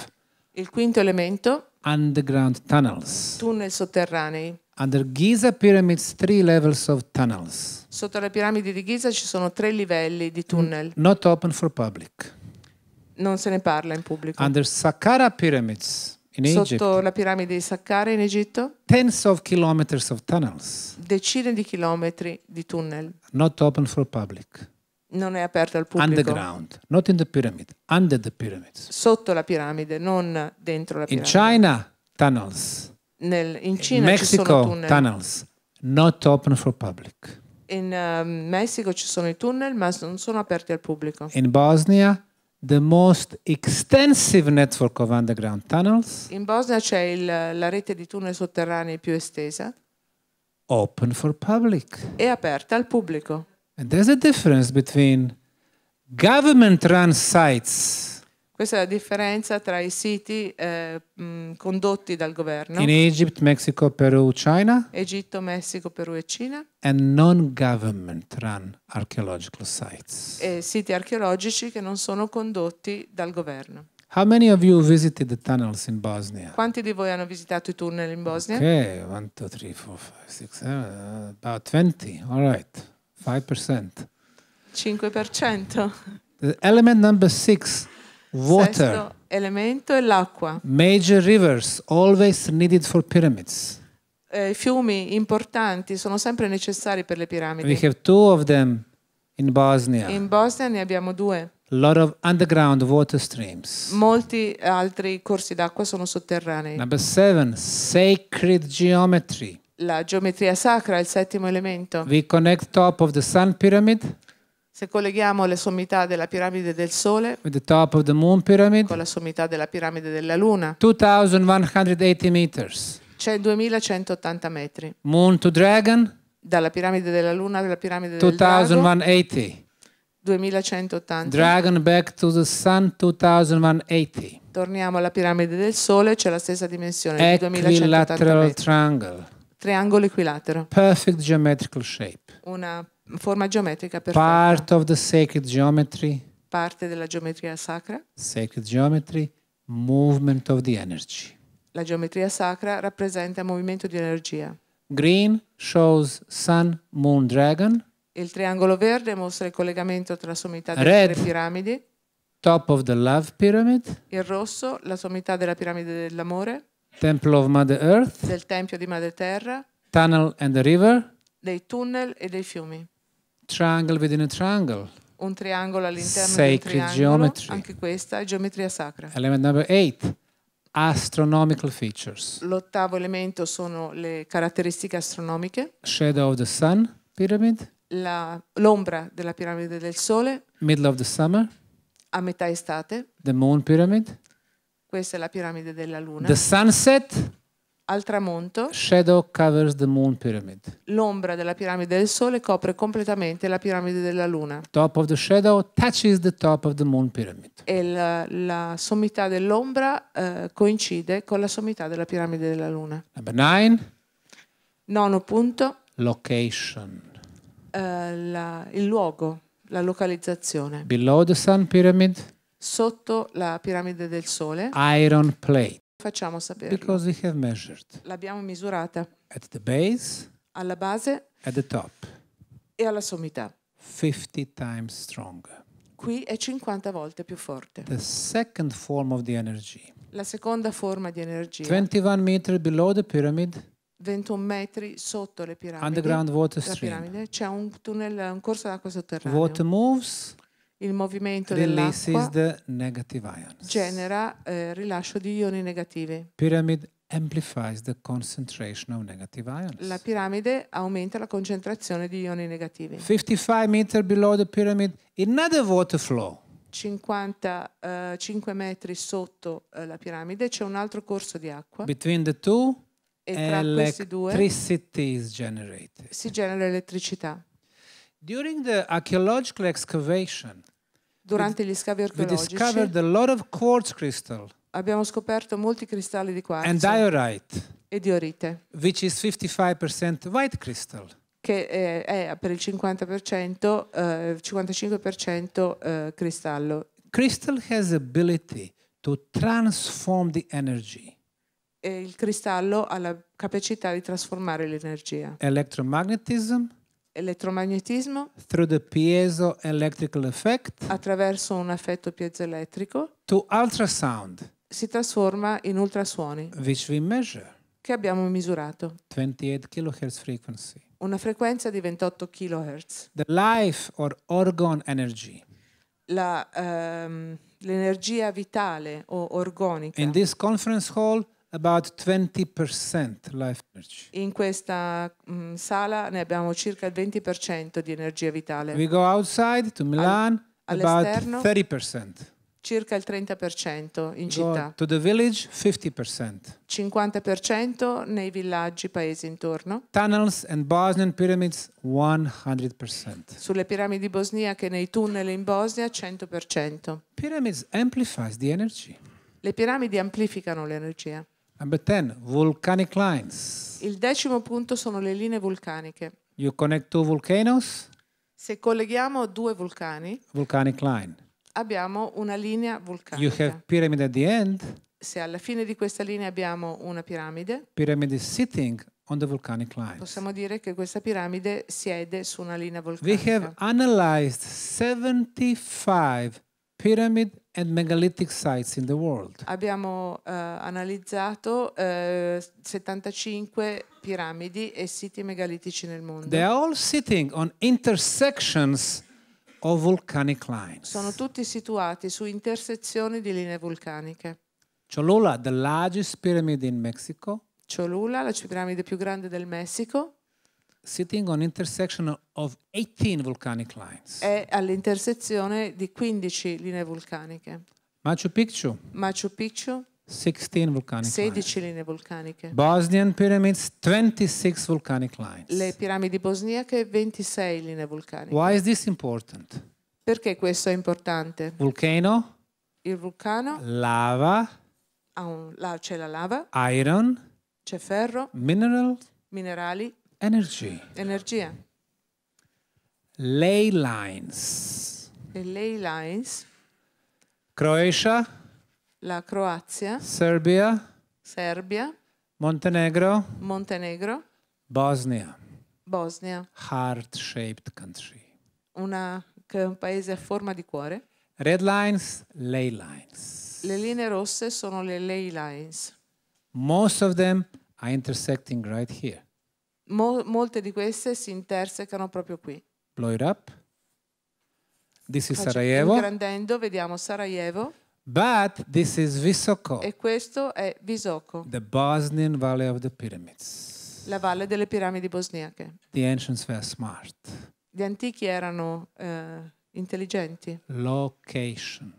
Il quinto elemento. Underground tunnels. Tunnel sotterranei. Under Giza pyramids, three levels of tunnels. Sotto le piramidi di Giza ci sono tre livelli di tunnel. Not open for public. Non se ne parla in pubblico. Under Saqqara pyramids in Sotto Egypt. la piramide di Saqqara in Egitto. Tens of kilometers of tunnels. Decine di chilometri di tunnel. Not open for public non è aperta al pubblico. Underground, not in the pyramid, under the pyramids. Sotto la piramide, non dentro la piramide. In China, tunnels. Nel, in Cina in Mexico, tunnels, not open for public. In uh, Messico ci sono i tunnel, ma non sono aperti al pubblico. In Bosnia, the most extensive network of underground tunnels. In Bosnia c'è il, la rete di tunnel sotterranei più estesa. Open for public. È aperta al pubblico. And there's a difference between government-run sites questa è la differenza tra i siti eh, mh, mm, condotti dal governo. In Egypt, Mexico, Peru, China. Egitto, Messico, Peru e Cina. And non-government run archaeological sites. E siti archeologici che non sono condotti dal governo. How many of you visited the tunnels in Bosnia? Quanti di voi hanno visitato i tunnel in Bosnia? Ok, 1, 2, 3, 4, 5, 6, 7, about 20, all right. 5%. 5%. The element number 6, water. Sesto elemento è l'acqua. Major rivers always needed for pyramids. Eh, fiumi importanti sono sempre necessari per le piramidi. We have two of them in Bosnia. In Bosnia ne abbiamo due. A lot of underground water streams. Molti altri corsi d'acqua sono sotterranei. Number 7, sacred geometry la geometria sacra, il settimo elemento. Pyramid, Se colleghiamo le sommità della piramide del Sole pyramid, con la sommità della piramide della Luna, 2180 meters. C'è 2180 metri. Moon to Dragon, dalla piramide della Luna alla piramide del Drago, 2180. Dragon back to the sun 2180. Torniamo alla piramide del Sole, c'è la stessa dimensione Equilateral di 2180 triangle. Triangolo equilatero. Perfect geometrical shape. Una forma geometrica perfetta. Part of the sacred geometry. Parte della geometria sacra. Sacred geometry, movement of the energy. La geometria sacra rappresenta il movimento di energia. Green shows sun, moon, dragon. Il triangolo verde mostra il collegamento tra la sommità delle Red. piramidi. Top of the love pyramid. Il rosso, la sommità della piramide dell'amore. Temple of Mother Earth, del Tempio di Madre Terra, Tunnel and the River, dei tunnel e dei fiumi, Triangle within a Triangle, un triangolo all'interno di un triangolo, geometry. anche questa è geometria sacra. Element number 8, astronomical features. L'ottavo elemento sono le caratteristiche astronomiche, Shadow of the Sun, Pyramid, l'ombra della piramide del Sole, Middle of the Summer, a metà estate, The Moon Pyramid, questa è la piramide della luna. The sunset al tramonto shadow covers the moon pyramid. L'ombra della piramide del sole copre completamente la piramide della luna. Top of the shadow touches the top of the moon pyramid. E la, la sommità dell'ombra eh, coincide con la sommità della piramide della luna. Number nine. Nono punto. Location. Uh, la, il luogo, la localizzazione. Below the sun pyramid sotto la piramide del Sole. Iron plate. Facciamo sapere. Because we have measured. L'abbiamo misurata. At the base. Alla base. At the top. E alla sommità. 50 times stronger. Qui è 50 volte più forte. The second form of the energy. La seconda forma di energia. 21 metri below the pyramid. 21 metri sotto le piramidi. Underground water stream. c'è un tunnel, un corso d'acqua sotterraneo. Water moves il movimento Releases dell'acqua genera eh, rilascio di ioni negativi. Pyramid amplifies the concentration of negative ions. La piramide aumenta la concentrazione di ioni negativi. 55 metri below the pyramid, another water flow. 55 uh, eh, metri sotto uh, la piramide c'è un altro corso di acqua. Between the two, e tra questi due si genera elettricità. During the archaeological excavation, durante gli scavi archeologici abbiamo scoperto molti cristalli di quarzo e diorite che è, è, per il 50% eh, 55% eh, cristallo crystal has ability to transform the energy e il cristallo ha la capacità di trasformare l'energia electromagnetism elettromagnetismo through the piezoelectrical effect attraverso un effetto piezoelettrico to ultrasound si trasforma in ultrasuoni which we measure che abbiamo misurato 28 kHz frequency una frequenza di 28 kHz the life or organ energy la um, l'energia vitale o organica in this conference hall in questa mh, mm, sala ne abbiamo circa il 20% di energia vitale. We go outside to Milan All, about 30%. Circa il 30% in go città. To the village 50%. 50% nei villaggi paesi intorno. Tunnels and Bosnian pyramids 100%. Sulle piramidi bosniache nei tunnel in Bosnia 100%. Pyramids amplifies the energy. Le piramidi amplificano l'energia. Number 10, volcanic lines. Il decimo punto sono le linee vulcaniche. You connect two volcanoes, Se colleghiamo due vulcani, volcanic line. abbiamo una linea You vulcanica. have pyramid at the end. Se alla fine di questa linea abbiamo una piramide, Pyramid is sitting on the volcanic line. possiamo dire che questa piramide siede su una linea We have vulcanica. analyzed 75 pyramid and megalithic sites in the world. Abbiamo uh, analizzato uh, eh, 75 piramidi e siti megalitici nel mondo. They are all sitting on intersections of volcanic lines. Sono tutti situati su intersezioni di linee vulcaniche. Cholula, the largest pyramid in Mexico. Cholula, la piramide più grande del Messico sitting on intersection of 18 volcanic lines. È all'intersezione di 15 linee vulcaniche. Machu Picchu. Machu Picchu. 16 volcanic 16 lines. linee vulcaniche. Bosnian pyramids 26 volcanic lines. Le piramidi bosniache 26 linee vulcaniche. Why is this important? Perché questo è importante? Vulcano. Il vulcano. Lava. c'è la lava. Iron. C'è ferro. Mineral. Minerali Energy. Energia. Ley Lines. Le ley Lines. Croatia. La Croazia. Serbia. Serbia. Montenegro. Montenegro. Bosnia. Bosnia. Heart-shaped country. Una, un paese a forma di cuore. Red lines, ley lines. Le linee rosse sono le ley lines. Most of them are intersecting right here. Mo molte di queste si intersecano proprio qui. Blow it up. This is Faccio, Sarajevo. Ingrandendo, vediamo Sarajevo. But this is Visoko. E questo è Visoko. The Bosnian Valley of the Pyramids. La valle delle piramidi bosniache. The ancients were smart. Gli antichi erano eh, intelligenti. Location.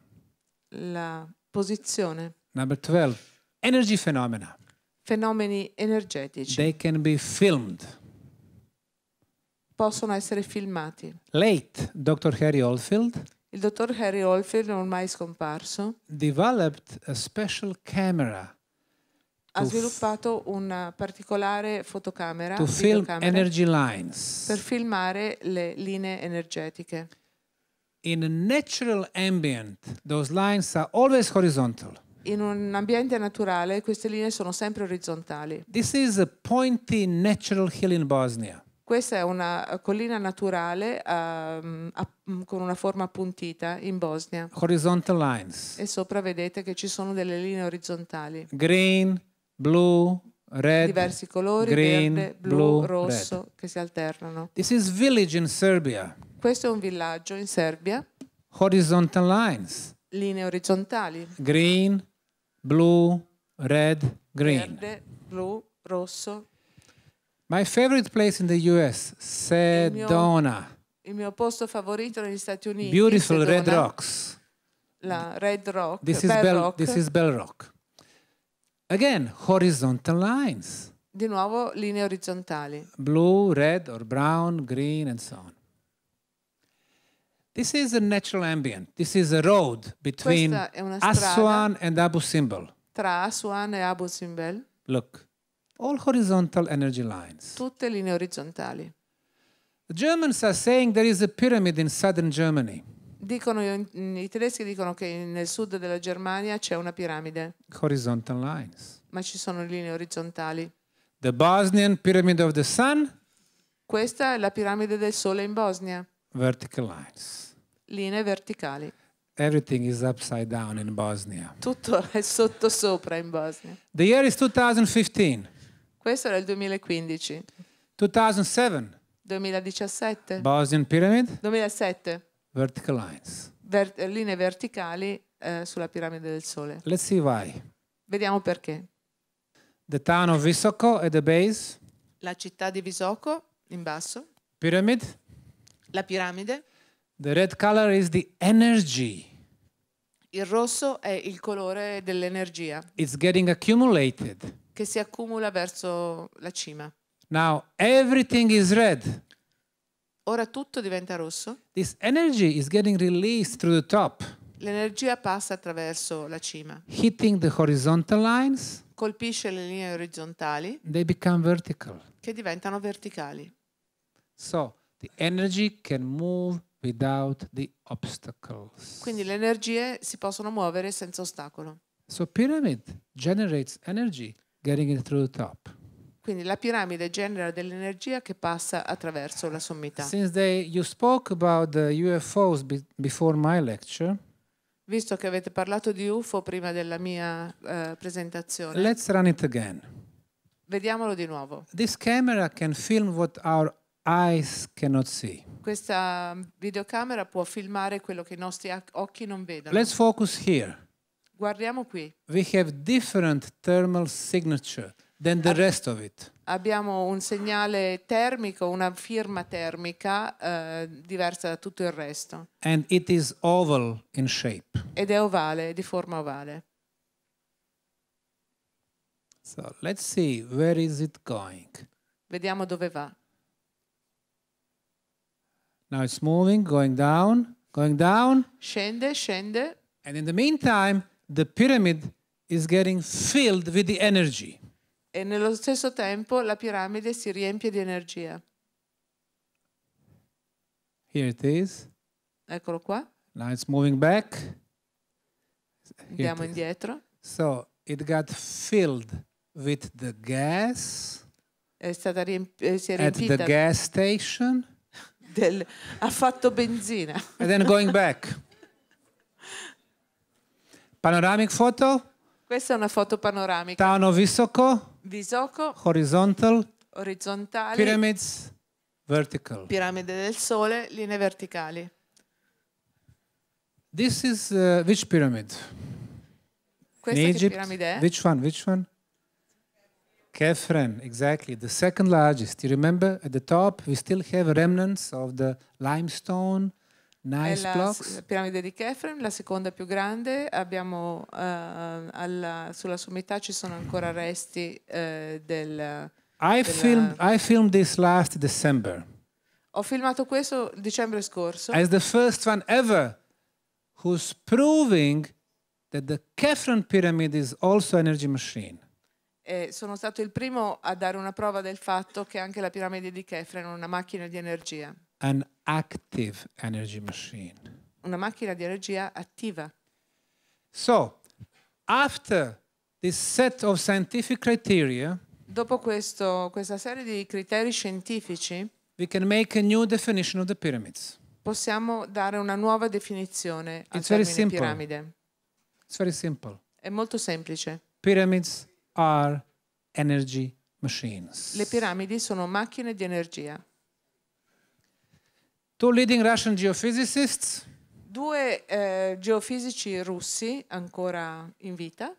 La posizione. Number 12. Energy phenomena fenomeni energetici. They can be filmed. Possono essere filmati. Late Dr. Harry Oldfield. Il dottor Harry Oldfield, ormai scomparso, developed a special camera ha sviluppato una particolare fotocamera film per filmare le linee energetiche. In a natural ambient, those lines are always horizontal in un ambiente naturale queste linee sono sempre orizzontali. This is a pointy natural hill in Bosnia. Questa è una eh, collina naturale um, ehm, a, mm, con una forma appuntita in Bosnia. Horizontal lines. E sopra vedete che ci sono delle linee orizzontali. Green, blu, red. Diversi colori, green, verde, blu, blue, rosso, red. che si alternano. This is village in Serbia. Questo è un villaggio in Serbia. Horizontal lines. Linee orizzontali. Green, blu, red, green. Verde, blu, rosso. My favorite place in the US, Sedona. Il mio, il mio posto favorito negli Stati Uniti. Beautiful Sedona. red rocks. La red rock. This is Bell, rock. This is Bell Rock. Again, horizontal lines. Di nuovo linee orizzontali. Blu, red or brown, green and so on. This is a natural ambient. This is a road between Aswan and Abu Simbel. Tra Aswan e Abu Simbel. Look, all horizontal energy lines. Tutte linee orizzontali. The Germans are saying there is a pyramid in southern Germany. Dicono, I tedeschi dicono che nel sud della Germania c'è una piramide. Horizontal lines. Ma ci sono linee orizzontali. The Bosnian Pyramid of the Sun. Questa è la piramide del sole in Bosnia. Vertical lines linee verticali. Everything is upside down in Bosnia. Tutto è sotto sopra in Bosnia. The year is 2015. Questo era il 2015. 2007. 2017. Bosnian Pyramid. 2007. Vertical lines. Ver linee verticali eh, sulla piramide del sole. Let's see why. Vediamo perché. The town of Visoko at the base. La città di Visoko in basso. Pyramid. La piramide. The red color is the energy. Il rosso è il colore dell'energia. It's getting accumulated. Che si accumula verso la cima. Now everything is red. Ora tutto diventa rosso. This energy is getting released through the top. L'energia passa attraverso la cima. Hitting the horizontal lines. Colpisce le linee orizzontali. They become vertical. Che diventano verticali. So the energy can move without the obstacles. Quindi le energie si possono muovere senza ostacolo. So pyramid generates energy getting it through the top. Quindi la piramide genera dell'energia che passa attraverso la sommità. Since they, you spoke about the UFOs be, before my lecture. Visto che avete parlato di UFO prima della mia uh, presentazione. Let's run it again. Vediamolo di nuovo. This camera can film what our eyes cannot see. Questa videocamera può filmare quello che i nostri occhi non vedono. Let's focus here. Guardiamo qui. We have different thermal signature than the rest of it. Abbiamo un segnale termico, una firma termica uh, diversa da tutto il resto. And it is oval in shape. Ed è ovale, di forma ovale. So let's see where is it going. Vediamo dove va. Now it's moving, going down, going down. Scende, scende. And in the meantime, the pyramid is getting filled with the energy. E nello stesso tempo la piramide si riempie di energia. Here it is. Eccolo qua. Now it's moving back. Andiamo indietro. So it got filled with the gas. È stata riemp- eh, si è riempita. At the gas station del, ha fatto benzina. And then going back. Panoramic photo. Questa è una foto panoramica. Tano visoko. Visoko. Horizontal. Orizzontali. Pyramids. Vertical. Piramide del Sole, linee verticali. This is uh, which pyramid? Questa In Egypt? piramide è? Which one? Which one? Kefrem, exactly, the second largest. You remember at the top we still have remnants of the limestone nice la blocks. piramide di Kefrem, la seconda più grande. Abbiamo, uh, alla, sulla sommità ci sono ancora resti uh, del... I, filmed, I filmed this last December. Ho filmato questo dicembre scorso. As the first one ever who's proving that the Kefren pyramid is also energy machine eh, sono stato il primo a dare una prova del fatto che anche la piramide di Kefren è una macchina di energia. An active energy machine. Una macchina di energia attiva. So, after this set of scientific criteria, dopo questo, questa serie di criteri scientifici, we can make a new definition of the pyramids. Possiamo dare una nuova definizione al piramide. It's very simple. È molto semplice. Pyramids are energy machines. Le piramidi sono macchine di energia. Two leading Russian geophysicists. Due eh, geofisici russi ancora in vita.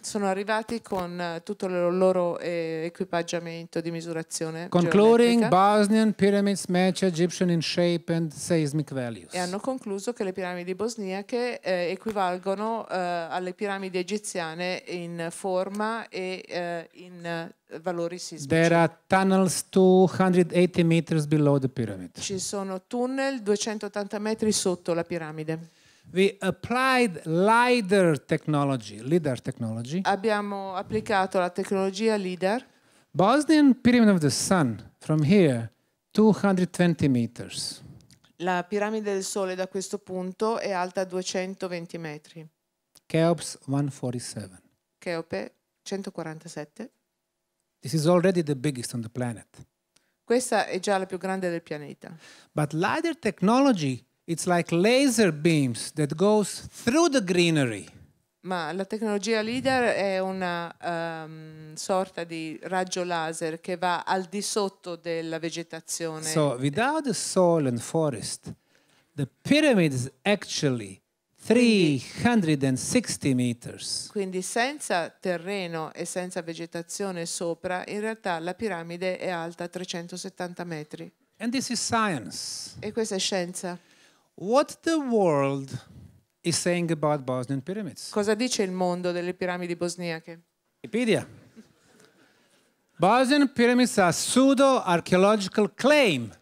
Sono arrivati con eh, tutto il loro eh, equipaggiamento di misurazione Concluding Bosnian pyramids match Egyptian in shape and seismic values. E hanno concluso che le piramidi bosniache eh, equivalgono eh, alle piramidi egiziane in forma e eh, in eh, valori sismici. There are tunnels 280 meters below the pyramid. Ci sono tunnel 280 metri sotto la piramide. We applied LIDAR technology, LIDAR technology. Abbiamo applicato la tecnologia LIDAR. Bosnian Pyramid of the Sun, from here, 220 meters. La piramide del Sole da questo punto è alta 220 metri. Cheops 147. Cheope 147. This is already the biggest on the planet. Questa è già la più grande del pianeta. But LIDAR technology It's like laser beams that goes through the greenery. Ma la tecnologia LIDAR è una um, sorta di raggio laser che va al di sotto della vegetazione. So without the soil and forest, the pyramid is actually 360 meters. Quindi senza terreno e senza vegetazione sopra, in realtà la piramide è alta 370 metri. And this is science. E questa è scienza. What the world is saying about Bosnian pyramids? Cosa dice il mondo delle piramidi bosniache? Wikipedia. Bosnian pyramids are pseudo-archaeological claim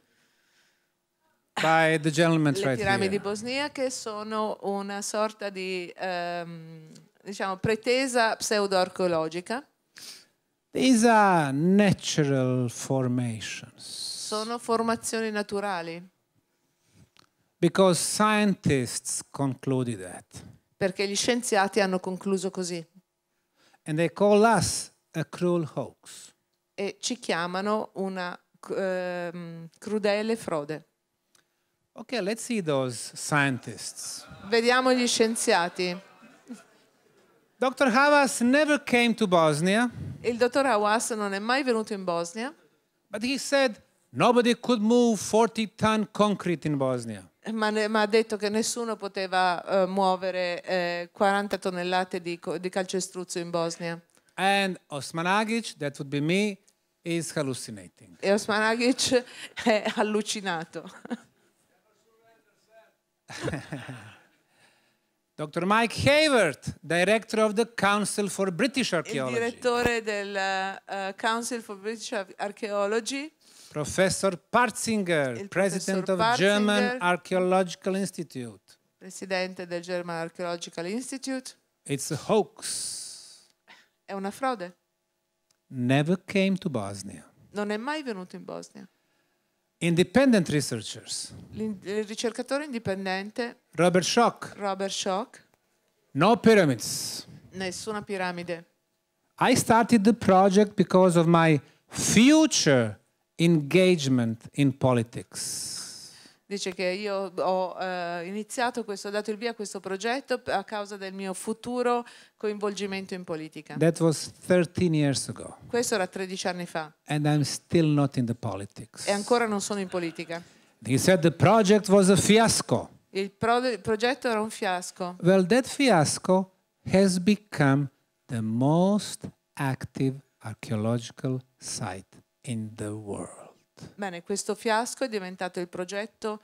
by the gentleman Le piramidi bosniache sono una sorta di um, diciamo pretesa pseudo-archeologica. These are natural formations. Sono formazioni naturali. Because scientists concluded that. Perché gli scienziati hanno concluso così. And they call us a cruel hoax. E ci chiamano una um, crudele frode. Ok, let's see those scientists. Vediamo gli scienziati. Dr. Havas never came to Bosnia. Il dottor Hawass non è mai venuto in Bosnia. But he said nobody could move 40 ton concrete in Bosnia ma, ne, ha detto che nessuno poteva uh, muovere eh, 40 tonnellate di, di, calcestruzzo in Bosnia. And Osmanagic, that would be me, is hallucinating. E Osmanagic è allucinato. Dr. Mike Havert, Director of the Council for British Archaeology. Il direttore del uh, Council for British Archaeology. Professor Parzinger, il President of German Archaeological Institute. Presidente del German Archaeological Institute. It's a hoax. È una frode. Never came to Bosnia. Non è mai venuto in Bosnia. Independent researchers. Il ricercatore indipendente. Robert Schock. Robert Schock. No pyramids. Nessuna piramide. I started the project because of my future engagement in politics. Dice che io ho uh, iniziato questo, ho dato il via a questo progetto a causa del mio futuro coinvolgimento in politica. That was 13 years ago. Questo era 13 anni fa. And I'm still not in the politics. E ancora non sono in politica. He said the project was a fiasco. Il, pro il progetto era un fiasco. Well, that fiasco has become the most active archaeological site in the world. Bene, questo fiasco è diventato il progetto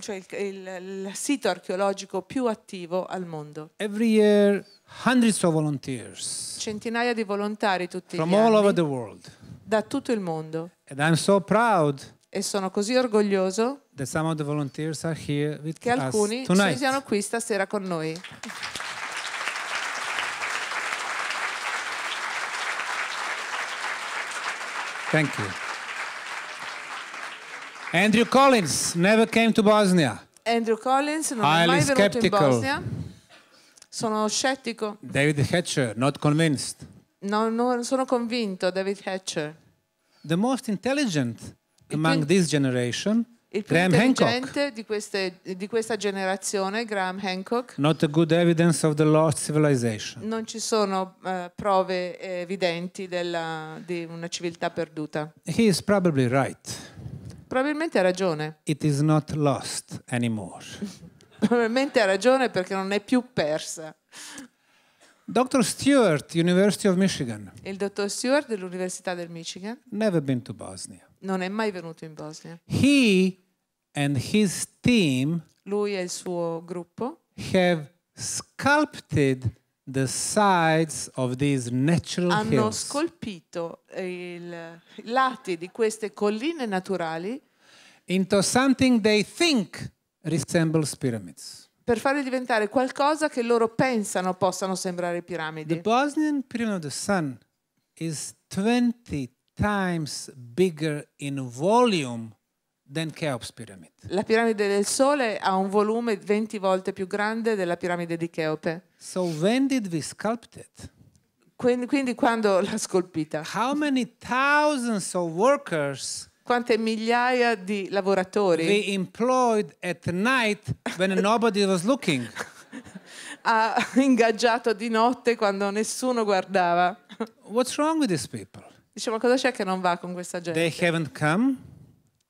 cioè il, il, il, sito archeologico più attivo al mondo. Year, Centinaia di volontari tutti From gli anni. Da tutto il mondo. So e sono così orgoglioso che alcuni siano qui stasera con noi. Thank you. Andrew Collins never came to Bosnia. Andrew Collins non Highly è mai venuto skeptical. in Bosnia. Sono scettico. David Hatcher, not convinced. No, no, sono convinto, David Hatcher. The most intelligent among this generation il più Graham intelligente Di, queste, di questa generazione, Graham Hancock. Not a good evidence of the lost civilization. Non ci sono eh, prove evidenti della, di una civiltà perduta. He is probably right. Probabilmente ha ragione. It is not lost anymore. Probabilmente ha ragione perché non è più persa. Dr. Stewart, University of Michigan. Il dottor Stewart dell'Università del Michigan. Never been to Bosnia. Non è mai venuto in Bosnia. He and his team lui e il suo gruppo have sculpted the sides of these natural hanno hills. scolpito eh, i lati di queste colline naturali into something they think resembles pyramids. Per farli diventare qualcosa che loro pensano possano sembrare piramidi. The Bosnian Pyramid of the Sun is 20 times bigger in volume la piramide del Sole ha un volume 20 volte più grande della piramide di Cheope. So quindi, quindi, quando l'ha scolpita? Quante migliaia di lavoratori? They employed at night when nobody was looking. ha ingaggiato di notte quando nessuno guardava. What's wrong with these people? Diciamo cosa c'è che non va con questa gente? They haven't come.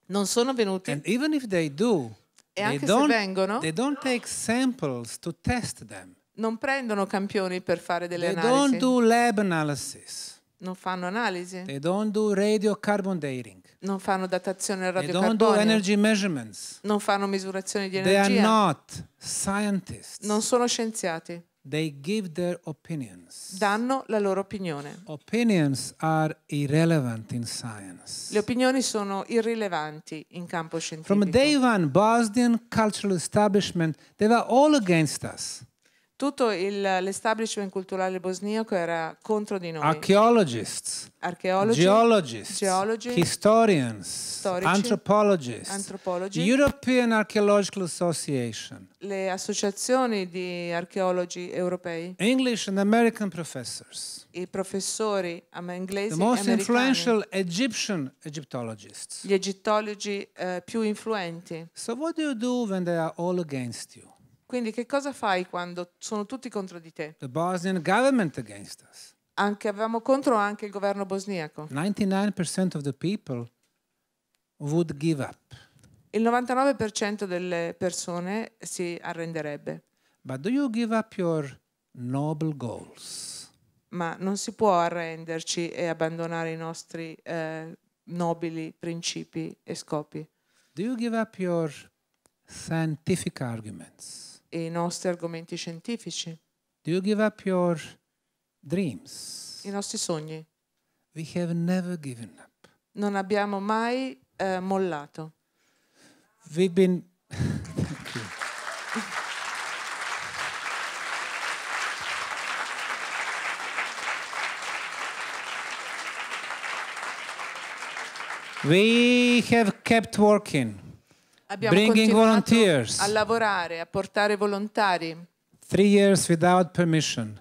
Non sono venuti. And even if they do, e anche se vengono, they don't take samples to test them. non prendono campioni per fare delle They analisi. don't do lab analysis. Non fanno analisi. They don't do radio carbon dating. Non fanno datazione They don't do Non fanno misurazioni di They are energia. not scientists. Non sono scienziati. Danno la loro opinione. Le opinioni sono irrilevanti in campo scientifico. From day one, Bosnian cultural establishment, they were all against us tutto il, l'establishment culturale bosniaco era contro di noi. Archaeologists, Archeologi, geologists, geologi, historians, storici, anthropologists, antropologi, European Archaeological Association, le associazioni di archeologi europei, English and American professors, i professori inglesi the most americani, influential Egyptian Egyptologists, gli egittologi uh, più influenti. So what do you do when they are all against you? Quindi che cosa fai quando sono tutti contro di te? The Bosnian government against us. Anche, avevamo contro anche il governo bosniaco. 99% of the people would give up. Il 99% delle persone si arrenderebbe. But do you give up your noble goals? Ma non si può arrenderci e abbandonare i nostri eh, nobili principi e scopi. Do you give up your scientific arguments? i nostri argomenti scientifici. Do you give up your dreams? I nostri sogni. We have never given up. Non abbiamo mai eh, mollato. We've been We have kept working. Abbiamo Bringing volunteers. a lavorare, a portare volontari. Three years without permission.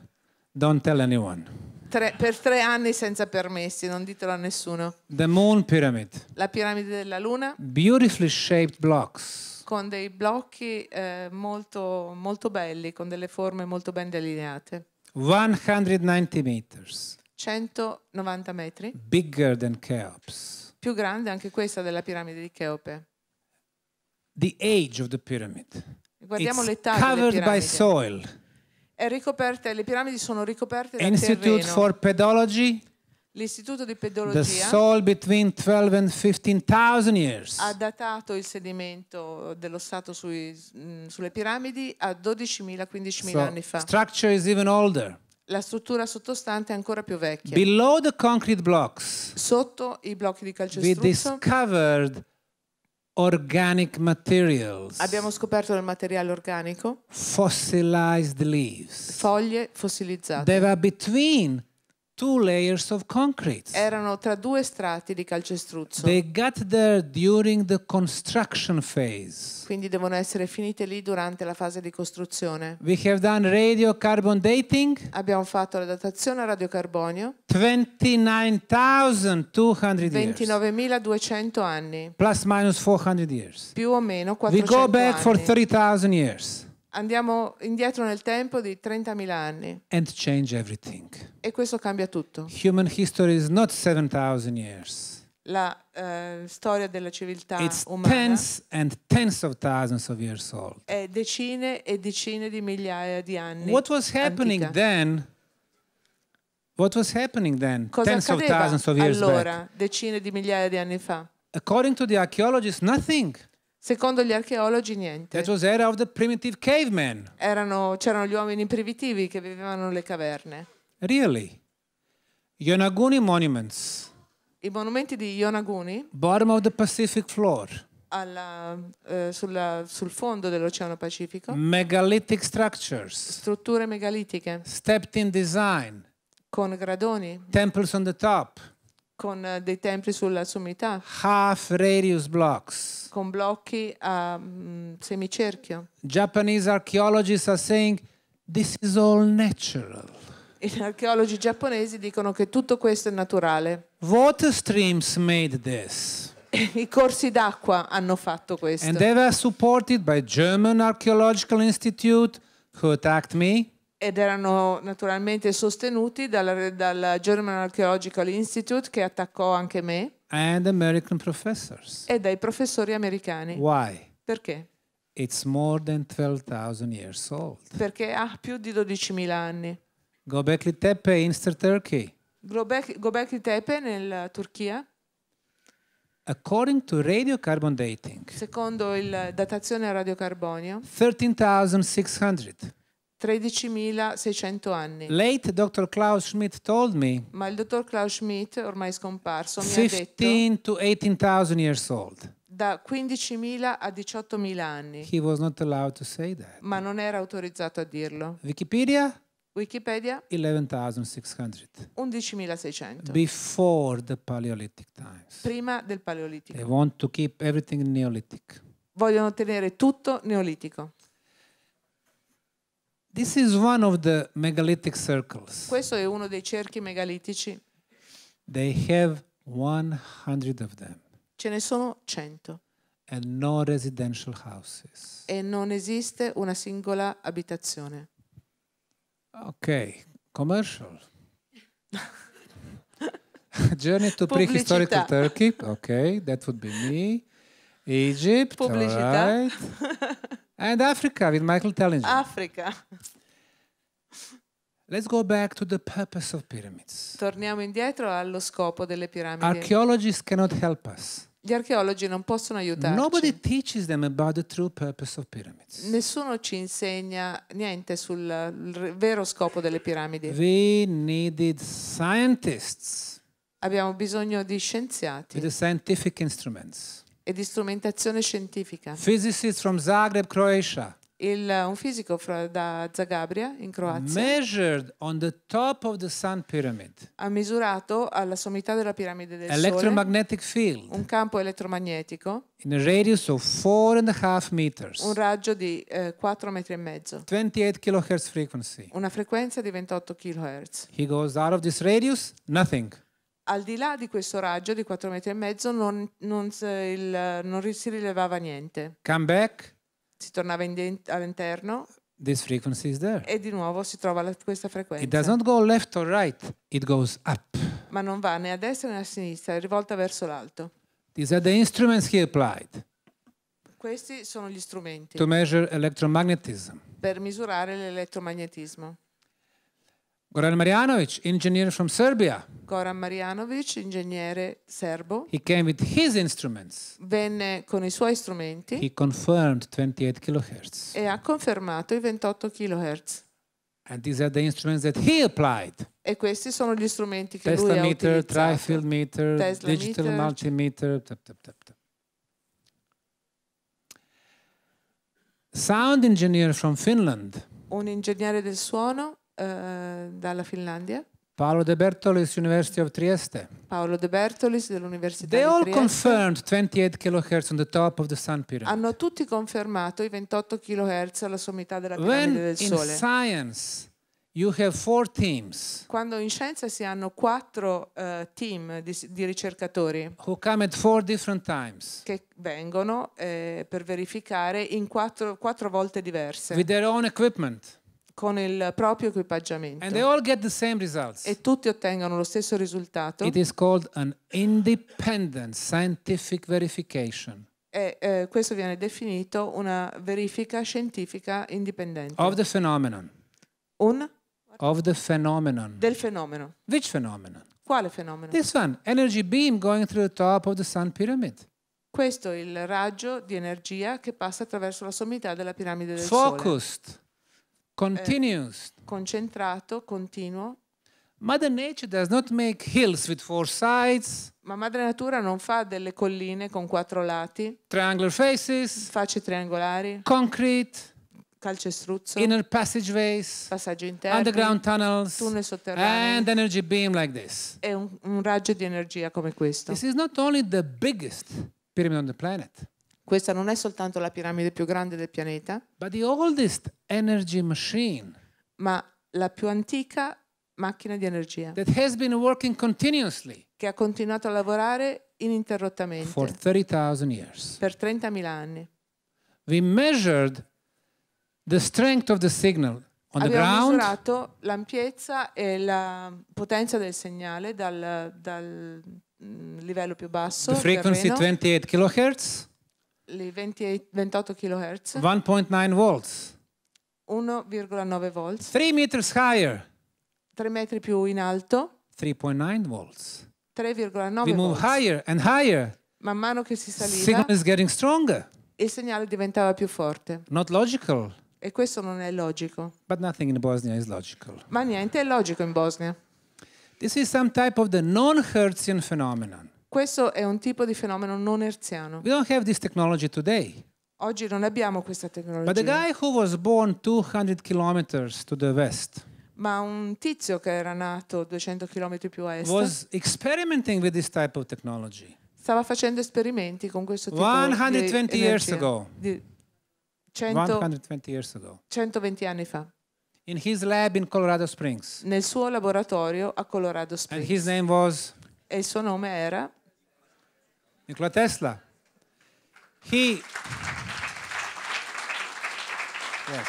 Don't tell anyone. Tre, per tre anni senza permessi, non ditelo a nessuno. The Moon Pyramid. La piramide della Luna. Beautifully shaped blocks. Con dei blocchi eh, molto, molto belli, con delle forme molto ben delineate. 190 meters. 190 metri. Bigger than Cheops. Più grande anche questa della piramide di Cheope the age of the pyramid. Guardiamo It's l'età covered by soil. È ricoperta, le piramidi sono ricoperte da Institute terreno. for Pedology. L'istituto di pedologia the soil between 12 and 15,000 years. ha datato il sedimento dello Stato sui, mm, sulle piramidi a 12.000-15.000 so, anni fa. Structure is even older. La struttura sottostante è ancora più vecchia. Below the concrete blocks, sotto i blocchi di calcestruzzo, we discovered Organic materials. Abbiamo scoperto del materiale organico. Fossilized leaves. Foglie fossilizzate. There are between two layers of concrete. Erano tra due strati di calcestruzzo. They got there during the construction phase. Quindi devono essere finite lì durante la fase di costruzione. We have done radiocarbon dating. Abbiamo fatto la datazione a radiocarbonio. 29.200 29.200 anni. Plus minus 400 years. Più o meno 400 anni. We go back anni. for 3000 years. Andiamo indietro nel tempo di 30.000 anni. And change everything. E questo cambia tutto. Human history is not 7,000 years. La uh, storia della civiltà It's umana tens and tens of thousands of years old. è decine e decine di migliaia di anni. What was happening antica. then? What was happening then? Cosa tens of thousands of years allora, back? decine di migliaia di anni fa? According to the archaeologists, nothing. Secondo gli archeologi niente. That was era of the primitive cavemen. Erano, c'erano gli uomini primitivi che vivevano nelle caverne. Really? Yonaguni monuments. I monumenti di Yonaguni. Bottom of the Pacific floor. Alla, eh, sulla, sul fondo dell'Oceano Pacifico. Megalithic structures. Strutture megalitiche. Stepped in design. Con gradoni. Temples on the top con eh, dei templi sulla sommità. Half radius blocks. Con blocchi a mm, semicerchio. Japanese archaeologists are saying this is all natural. Gli archeologi giapponesi dicono che tutto questo è naturale. Water streams made this. I corsi d'acqua hanno fatto questo. And they were supported by German Archaeological Institute who attacked me ed erano naturalmente sostenuti dal, dal, German Archaeological Institute che attaccò anche me. E dai professori americani. Why? Perché? Perché ha più di 12.000 anni. Gobekli Tepe in Turkey. Göbekli, Tepe nella Turchia. According to radiocarbon dating. Secondo la datazione a radiocarbonio. 13.600. 13.600 anni. Late Dr. Klaus Schmidt told me. Ma il dottor Klaus Schmidt, ormai scomparso, mi ha detto 15 to 18,000 years old. Da 15.000 a 18.000 anni. He was not allowed to say that. Ma non era autorizzato a dirlo. Wikipedia? Wikipedia 11,600. 11.600. Before the Paleolithic times. Prima del Paleolitico. They want to keep everything Neolithic. Vogliono tenere tutto neolitico. Questo è uno dei cerchi megalitici. They have 100 of them. Ce ne sono 100. No e non esiste una singola abitazione. Ok, commercial. Journey to prehistoric Turkey. Ok, that would be me. Egypt. Pubblicità. All right. And Africa with Michael Tellinger. Africa. Let's go back to the purpose of pyramids. Torniamo indietro allo scopo delle piramidi. Archaeologists cannot help us. Gli archeologi non possono aiutarci. Nobody teaches them about the true purpose of pyramids. Nessuno ci insegna niente sul vero scopo delle piramidi. We needed scientists. Abbiamo bisogno di scienziati. With the scientific instruments e di strumentazione scientifica. Physicist from Zagreb, Croatia. Il, eh, un fisico fra, da Zagabria in Croazia on the top of the sun pyramid ha misurato alla sommità della piramide del electromagnetic Sole field un campo elettromagnetico in a radius of four and a half meters un raggio di eh, 4 metri e mezzo 28 kHz una frequenza di 28 kHz he goes out of this radius nothing al di là di questo raggio di 4 metri e mezzo non, non, il, non si rilevava niente. Come back. Si tornava all'interno. E di nuovo si trova la, questa frequenza. It does go left or right, it goes up. Ma non va né a destra né a sinistra, è rivolta verso l'alto. These are the instruments he applied. Questi sono gli strumenti. To measure electromagnetism. Per misurare l'elettromagnetismo. Goran Marjanovic, engineer from Serbia. Goran Marjanovic, ingegnere serbo. He came with his instruments. Venne con i suoi strumenti. He confirmed 28 kHz. E ha confermato i 28 kHz. And these are the instruments that he applied. E questi sono gli strumenti che Tesla lui ha meter, utilizzato. Trifield meter, Tesla digital multimeter. Tap, tap, tap, tap. Sound engineer from Finland. Un ingegnere del suono eh, dalla Finlandia. Paolo De Bertolis, University of Trieste. Paolo De Bertolis dell'Università They di all Trieste. confirmed 28 kHz on the top of the sun pyramid. Hanno tutti confermato i 28 kHz alla sommità della piramide When del Sole. In science You have four teams. Quando in scienza si hanno quattro uh, team di, di, ricercatori who come at four different times. che vengono eh, per verificare in quattro, quattro volte diverse. With their own equipment con il proprio equipaggiamento. E tutti ottengono lo stesso risultato. It is called an independent scientific verification. E eh, questo viene definito una verifica scientifica indipendente. Of the phenomenon. Un? Of the phenomenon. Del fenomeno. Which phenomenon? Quale fenomeno? This one, beam going the top of the sun Questo è il raggio di energia che passa attraverso la sommità della piramide del Focused. Sole. Continuous. Eh, concentrato, continuo. Mother Nature does not make hills with four sides. Ma Madre Natura non fa delle colline con quattro lati. Triangular faces. Facce triangolari. Concrete. Calcestruzzo. Inner passageways. Passaggi interni. Underground tunnels. Tunnel sotterranei. And energy beam like this. E un, un raggio di energia come questo. This is not only the biggest pyramid on the planet. Questa non è soltanto la piramide più grande del pianeta, ma la più antica macchina di energia che ha continuato a lavorare ininterrottamente per 30.000 anni. We measured the strength of the signal on Abbiamo the ground. misurato l'ampiezza e la potenza del segnale dal, dal mm, livello più basso. The frequency terreno, 28 kHz le 28, 28 kHz. 1.9 volts. 1,9 volts. 3 meters higher. 3 metri più in alto. 3.9 volts. 3,9 We move higher and higher. Man mano che si saliva. Signal is getting stronger. Il segnale diventava più forte. Not logical. E questo non è logico. But nothing in Bosnia is logical. Ma niente è logico in Bosnia. This is some type of the non-Hertzian phenomenon. Questo è un tipo di fenomeno non erziano. We don't have this technology today. Oggi non abbiamo questa tecnologia. But the guy who was born 200 kilometers to the west ma un tizio che era nato 200 km più a est stava facendo esperimenti con questo tipo 120 di energia ago, di 100, 120, 120 anni fa nel suo laboratorio a Colorado Springs e il suo nome era Nikola Tesla. He, yes,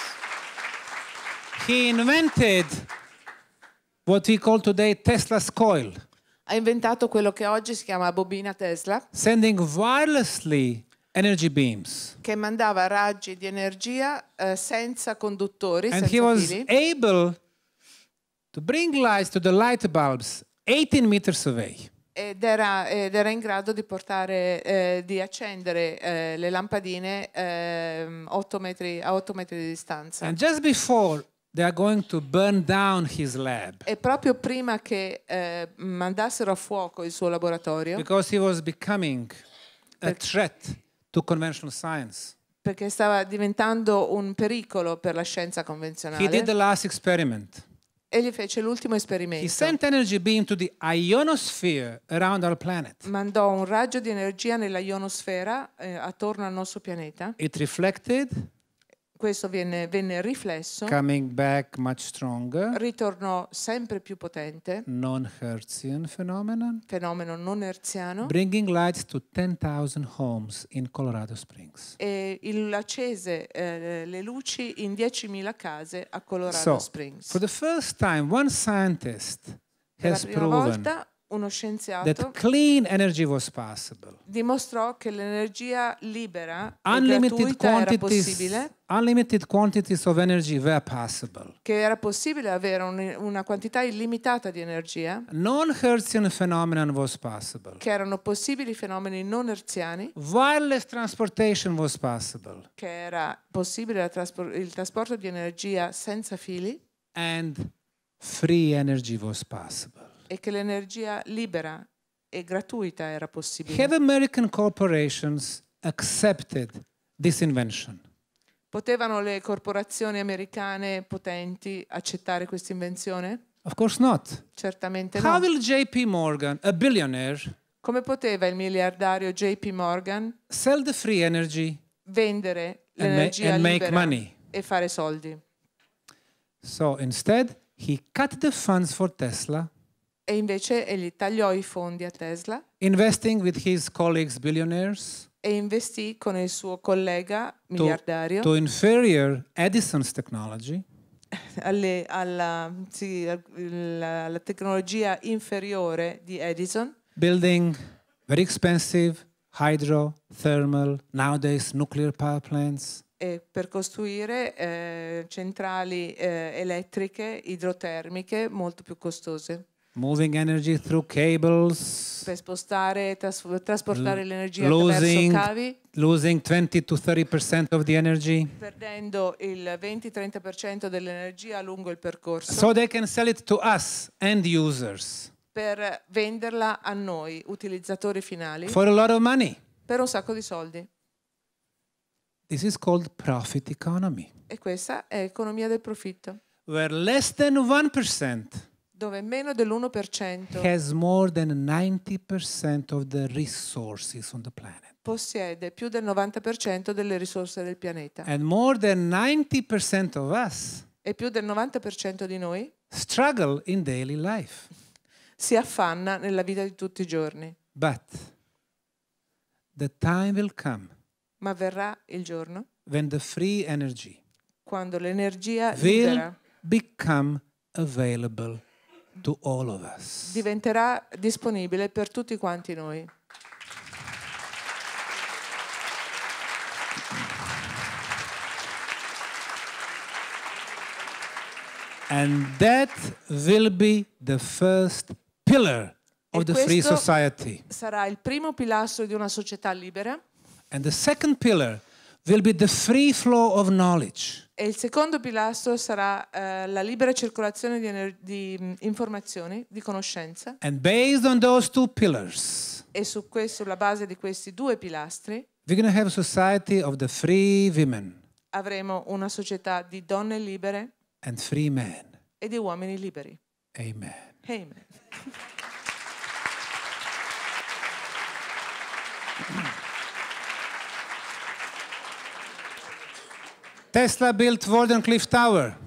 he invented what we call today Tesla's coil. Ha inventato quello che oggi si chiama bobina Tesla. Sending wirelessly energy beams. Che mandava raggi di energia eh, senza conduttori, And senza he was fili. able to bring lights to the light bulbs 18 meters away ed era, ed era, in grado di, portare, eh, di accendere eh, le lampadine eh, 8 metri, a 8 metri di distanza. And just before they are going to burn down his lab. E proprio prima che eh, mandassero a fuoco il suo laboratorio. Because he was becoming a threat to conventional science. Perché stava diventando un pericolo per la scienza convenzionale. He did the last experiment egli fece l'ultimo esperimento. He sent energy beam to the ionosphere around our planet. Mandò un raggio di energia nella ionosfera eh, attorno al nostro pianeta. It reflected questo viene, venne riflesso. Coming back much stronger. Ritornò sempre più potente. Non-Hertzian phenomenon. Fenomeno non herziano. Bringing light to 10,000 homes in Colorado Springs. E il accese eh, le luci in 10.000 case a Colorado so, Springs. For the first time, one scientist per la prima volta uno scienziato dimostrò che l'energia libera unlimited era possibile unlimited quantities of energy were possible che era possibile avere un, una quantità illimitata di energia non hertzian phenomenon was possible che erano possibili fenomeni non hertziani wireless transportation was possible che era possibile traspor il trasporto di energia senza fili and free energy was possible e che l'energia libera e gratuita era possibile. Have American corporations accepted this invention? Potevano le corporazioni americane potenti accettare questa invenzione? Of course not. Certamente no. will JP Morgan, a billionaire, come poteva il miliardario JP Morgan sell the free energy vendere l'energia and, and libera e fare soldi? So instead he cut the funds for Tesla e invece egli tagliò i fondi a Tesla. Investing with his colleagues billionaires. E investì con il suo collega miliardario. To, to inferior Edison's technology. Alle, alla, sì, alla, alla tecnologia inferiore di Edison. Building very expensive hydro, thermal, nowadays nuclear power plants. E per costruire eh, centrali eh, elettriche idrotermiche molto più costose. Moving energy through cables. Per spostare, tras trasportare l'energia attraverso cavi. 20 to 30% Perdendo il 20-30% dell'energia lungo il percorso. So they can sell it to us, end users. Per venderla a noi, utilizzatori finali. For a lot of money. Per un sacco di soldi. This is called profit economy. E questa è economia del profitto. Where less than 1% dove meno dell'1% has more than 90% of the resources on the planet. Possiede più del 90% delle risorse del pianeta. And more than 90% of us e più del 90% di noi struggle in daily life. Si affanna nella vita di tutti i giorni. But the time will come. Ma verrà il giorno when the free energy quando l'energia libera become available diventerà disponibile per tutti quanti noi. And that will be the first pillar of the free society. Sarà il primo pilastro di una società libera. And the second pillar will be the free flow of knowledge. E il secondo pilastro sarà uh, la libera circolazione di, di, mm, informazioni, di conoscenza. And based on those two pillars, e su questo, sulla base di questi due pilastri, we're have a society of the free women. Avremo una società di donne libere and free men. e di uomini liberi. Amen. Amen. Tesla built Wardenclyffe Tower.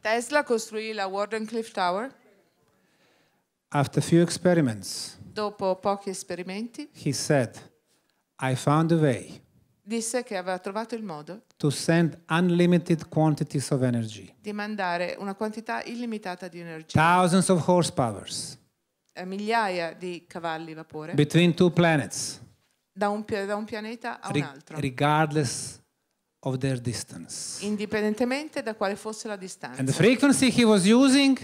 Tesla costruì la Wardenclyffe Tower. After few experiments, dopo pochi esperimenti, he said, I found a way. Disse che aveva trovato il modo to send unlimited quantities of energy. di mandare una quantità illimitata di energia. Thousands of horsepowers. Eh, migliaia di cavalli vapore. Between two planets. Da un, da un pianeta a un altro. Regardless of their distance. Indipendentemente da quale fosse la distanza. And the frequency he was using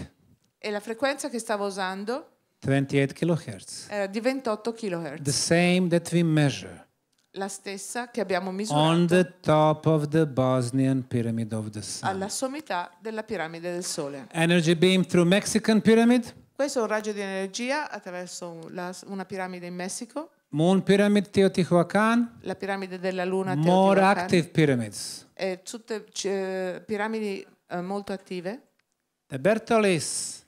e la frequenza che stava usando 28 kHz. Era di 28 kHz. The same that we measure. La stessa che abbiamo misurato. On the top of the Bosnian pyramid of the sun. Alla sommità della piramide del sole. Energy beam through Mexican pyramid. Questo è un raggio di energia attraverso una piramide in Messico. Moon Pyramid Teotihuacan. La piramide della luna Teotihuacan. More active pyramids. E tutte eh, piramidi eh, molto attive. De Bertolis.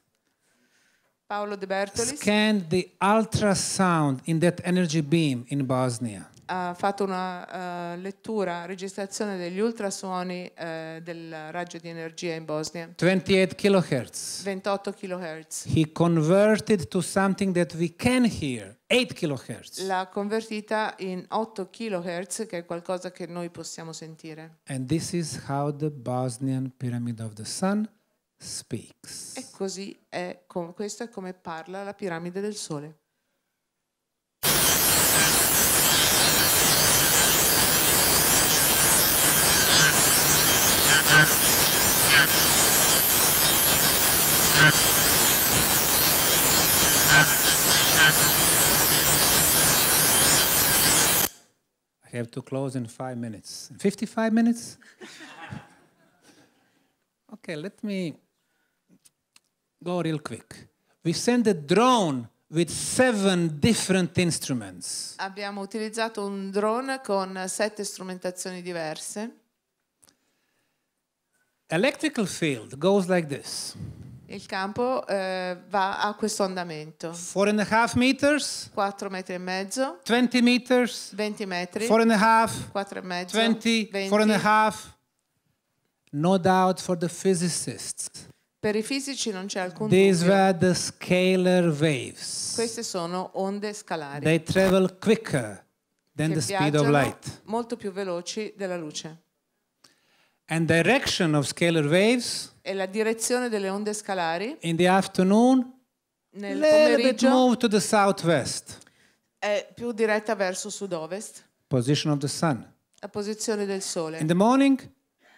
Paolo De Bertolis. Scanned the ultrasound in that energy beam in Bosnia ha fatto una uh, lettura, registrazione degli ultrasuoni uh, del raggio di energia in Bosnia. 28 kHz. 28 kHz. He converted to something that we can hear. 8 kHz. L'ha convertita in 8 kHz che è qualcosa che noi possiamo sentire. And this is how the Bosnian Pyramid of the Sun speaks. E così è, questo è come parla la piramide del sole. I have to close in five minutes. 55 minutes? okay, let me go real quick. We send a drone with seven different instruments. Abbiamo utilizzato un drone con sette strumentazioni diverse. Electrical field goes like this. Il campo eh, va a questo andamento. 4,5 meters. 4 metri e mezzo. 20 meters. 20 metri. 4,5. 4 e mezzo. 20. 20. 4,5. No doubt for the physicists. Per i fisici non c'è alcun These dubbio. Were the scalar waves. Queste sono onde scalari. They travel quicker than the speed of light. molto più veloci della luce. And direction of scalar waves è la direzione delle onde scalari. In the afternoon, nel pomeriggio, move to the southwest. È più diretta verso sud-ovest. Position of the sun. La posizione del sole. In the morning,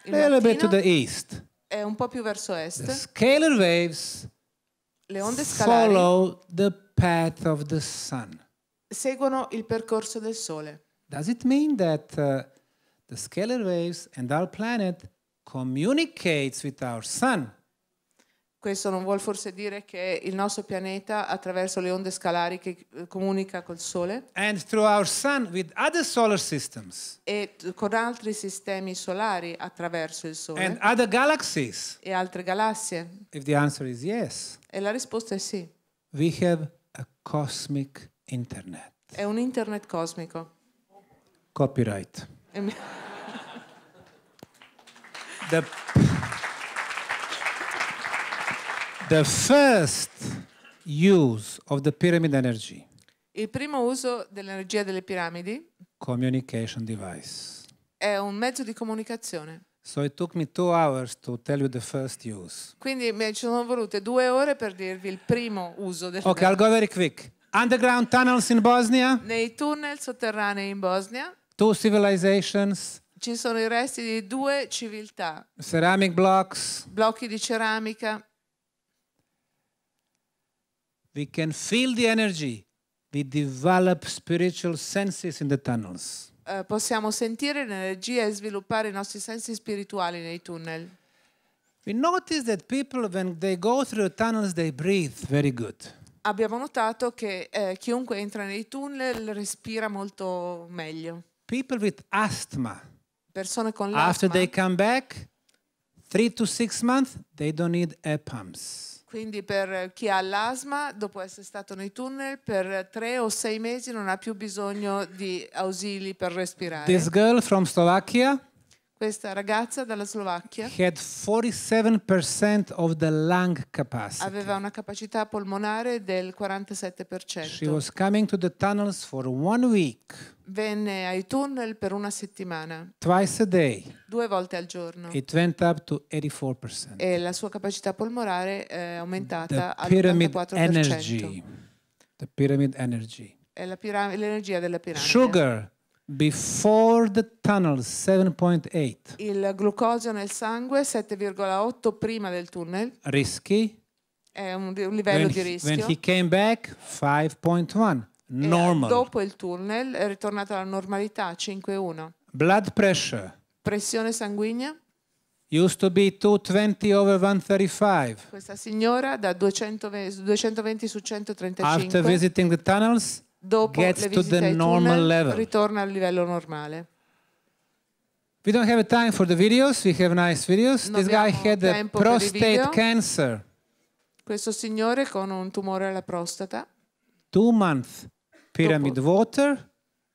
a little bit to the east. È un po' più verso est. The scalar waves le onde scalari follow the path of the sun. Seguono il percorso del sole. Does it mean that uh, the scalar waves and our planet communicates with our sun. Questo non vuol forse dire che il nostro pianeta attraverso le onde scalari che eh, comunica col Sole and through our sun with other solar systems e con altri sistemi solari attraverso il Sole and other galaxies. e altre galassie? If the answer is yes, E la risposta è sì, we have a cosmic internet. è un internet cosmico. Copyright. the, the first use of the pyramid energy Il primo uso dell'energia delle piramidi communication device. è un mezzo di comunicazione. So it took me two hours to tell you the first use. Quindi mi sono volute due ore per dirvi il primo uso del Ok, I'll go very quick. Underground tunnels in Bosnia, nei tunnel sotterranei in Bosnia, two civilizations, ci sono i resti di due civiltà. Ceramic blocks. Blocchi di ceramica. We can feel the energy. We develop spiritual senses in the tunnels. Uh, possiamo sentire l'energia e sviluppare i nostri sensi spirituali nei tunnel. We notice that people when they go through the tunnels they breathe very good. Abbiamo notato che eh, chiunque entra nei tunnel respira molto meglio. People with asthma persone con l'asma. After they come back, three to six months, they don't need air pumps. Quindi per chi ha l'asma, dopo essere stato nei tunnel, per tre o sei mesi non ha più bisogno di ausili per respirare. This girl from Slovakia questa ragazza dalla Slovacchia aveva una capacità polmonare del 47%. She was coming to the tunnels for one week venne ai tunnel per una settimana. Day, due volte al giorno. E la sua capacità polmonare è aumentata al 84%. Energy. The pyramid energy. È l'energia della piramide. Sugar before the tunnel 7.8. Il glucosio nel sangue 7,8 prima del tunnel. Risky. È un, un livello when di rischio. He, when he came back 5.1. Eh, normal. dopo il tunnel è ritornata alla normalità, 5-1. Blood pressure. Pressione sanguigna. Used to be 220 over 135. Questa signora da 220, su 135. After visiting the tunnels, dopo gets to the normal tunnel, level. ritorna al livello normale. We don't have time for the videos. We have nice videos. Non This guy had a prostate cancer. Questo signore con un tumore alla prostata. Two months Pyramid Water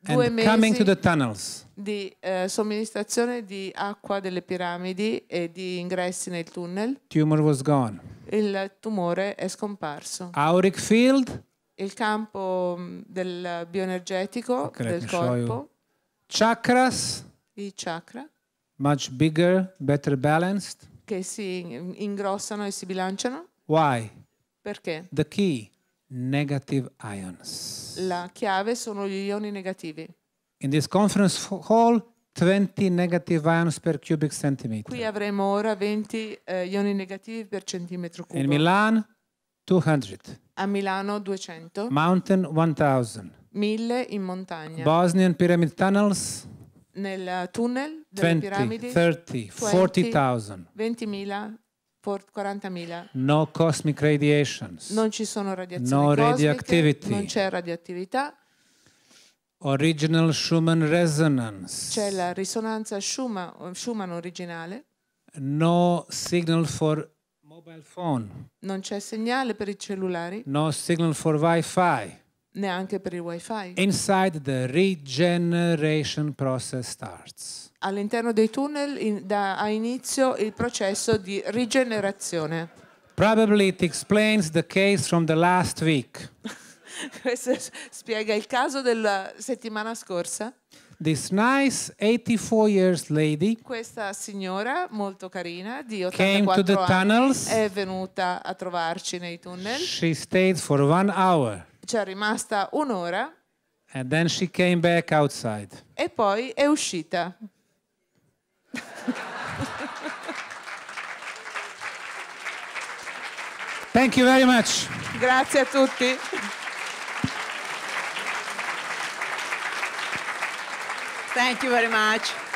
and Coming to the Tunnels. Di eh, somministrazione di acqua delle piramidi e di ingressi nel tunnel. Tumor was gone. Il tumore è scomparso. Auric field. Il campo mm, del bioenergetico okay, del corpo. Chakras. I chakra. Much bigger, better balanced. Che si ingrossano e si bilanciano. Why? Perché? The key negative ions. La chiave sono gli ioni negativi. In this conference hall 20 negative ions per cubic centimeter. Qui avremo ora 20 eh, ioni negativi per centimetro cubo. In Milan 200. A Milano 200. Mountain 1000. 1000 in montagna. Bosnian Pyramid Tunnels nel tunnel delle 20, piramidi 30, 40.000 20.000 40.000. No cosmic radiations. Non ci sono radiazioni no radioactivity. non c'è radioattività. Original Schumann resonance. C'è la risonanza Schumann, Schumann originale. No signal for mobile phone. Non c'è segnale per i cellulari. No signal for wifi. Neanche per il wifi. Inside the regeneration process starts all'interno dei tunnel in, da, ha inizio il processo di rigenerazione. Probably it explains the case from the last week. Questo spiega il caso della settimana scorsa. This nice 84 years lady Questa signora molto carina di 84 anni tunnels. è venuta a trovarci nei tunnel. She stayed for one hour. C'è rimasta un'ora. And then she came back outside. E poi è uscita. Thank you very much. Grazie a tutti. Thank you very much.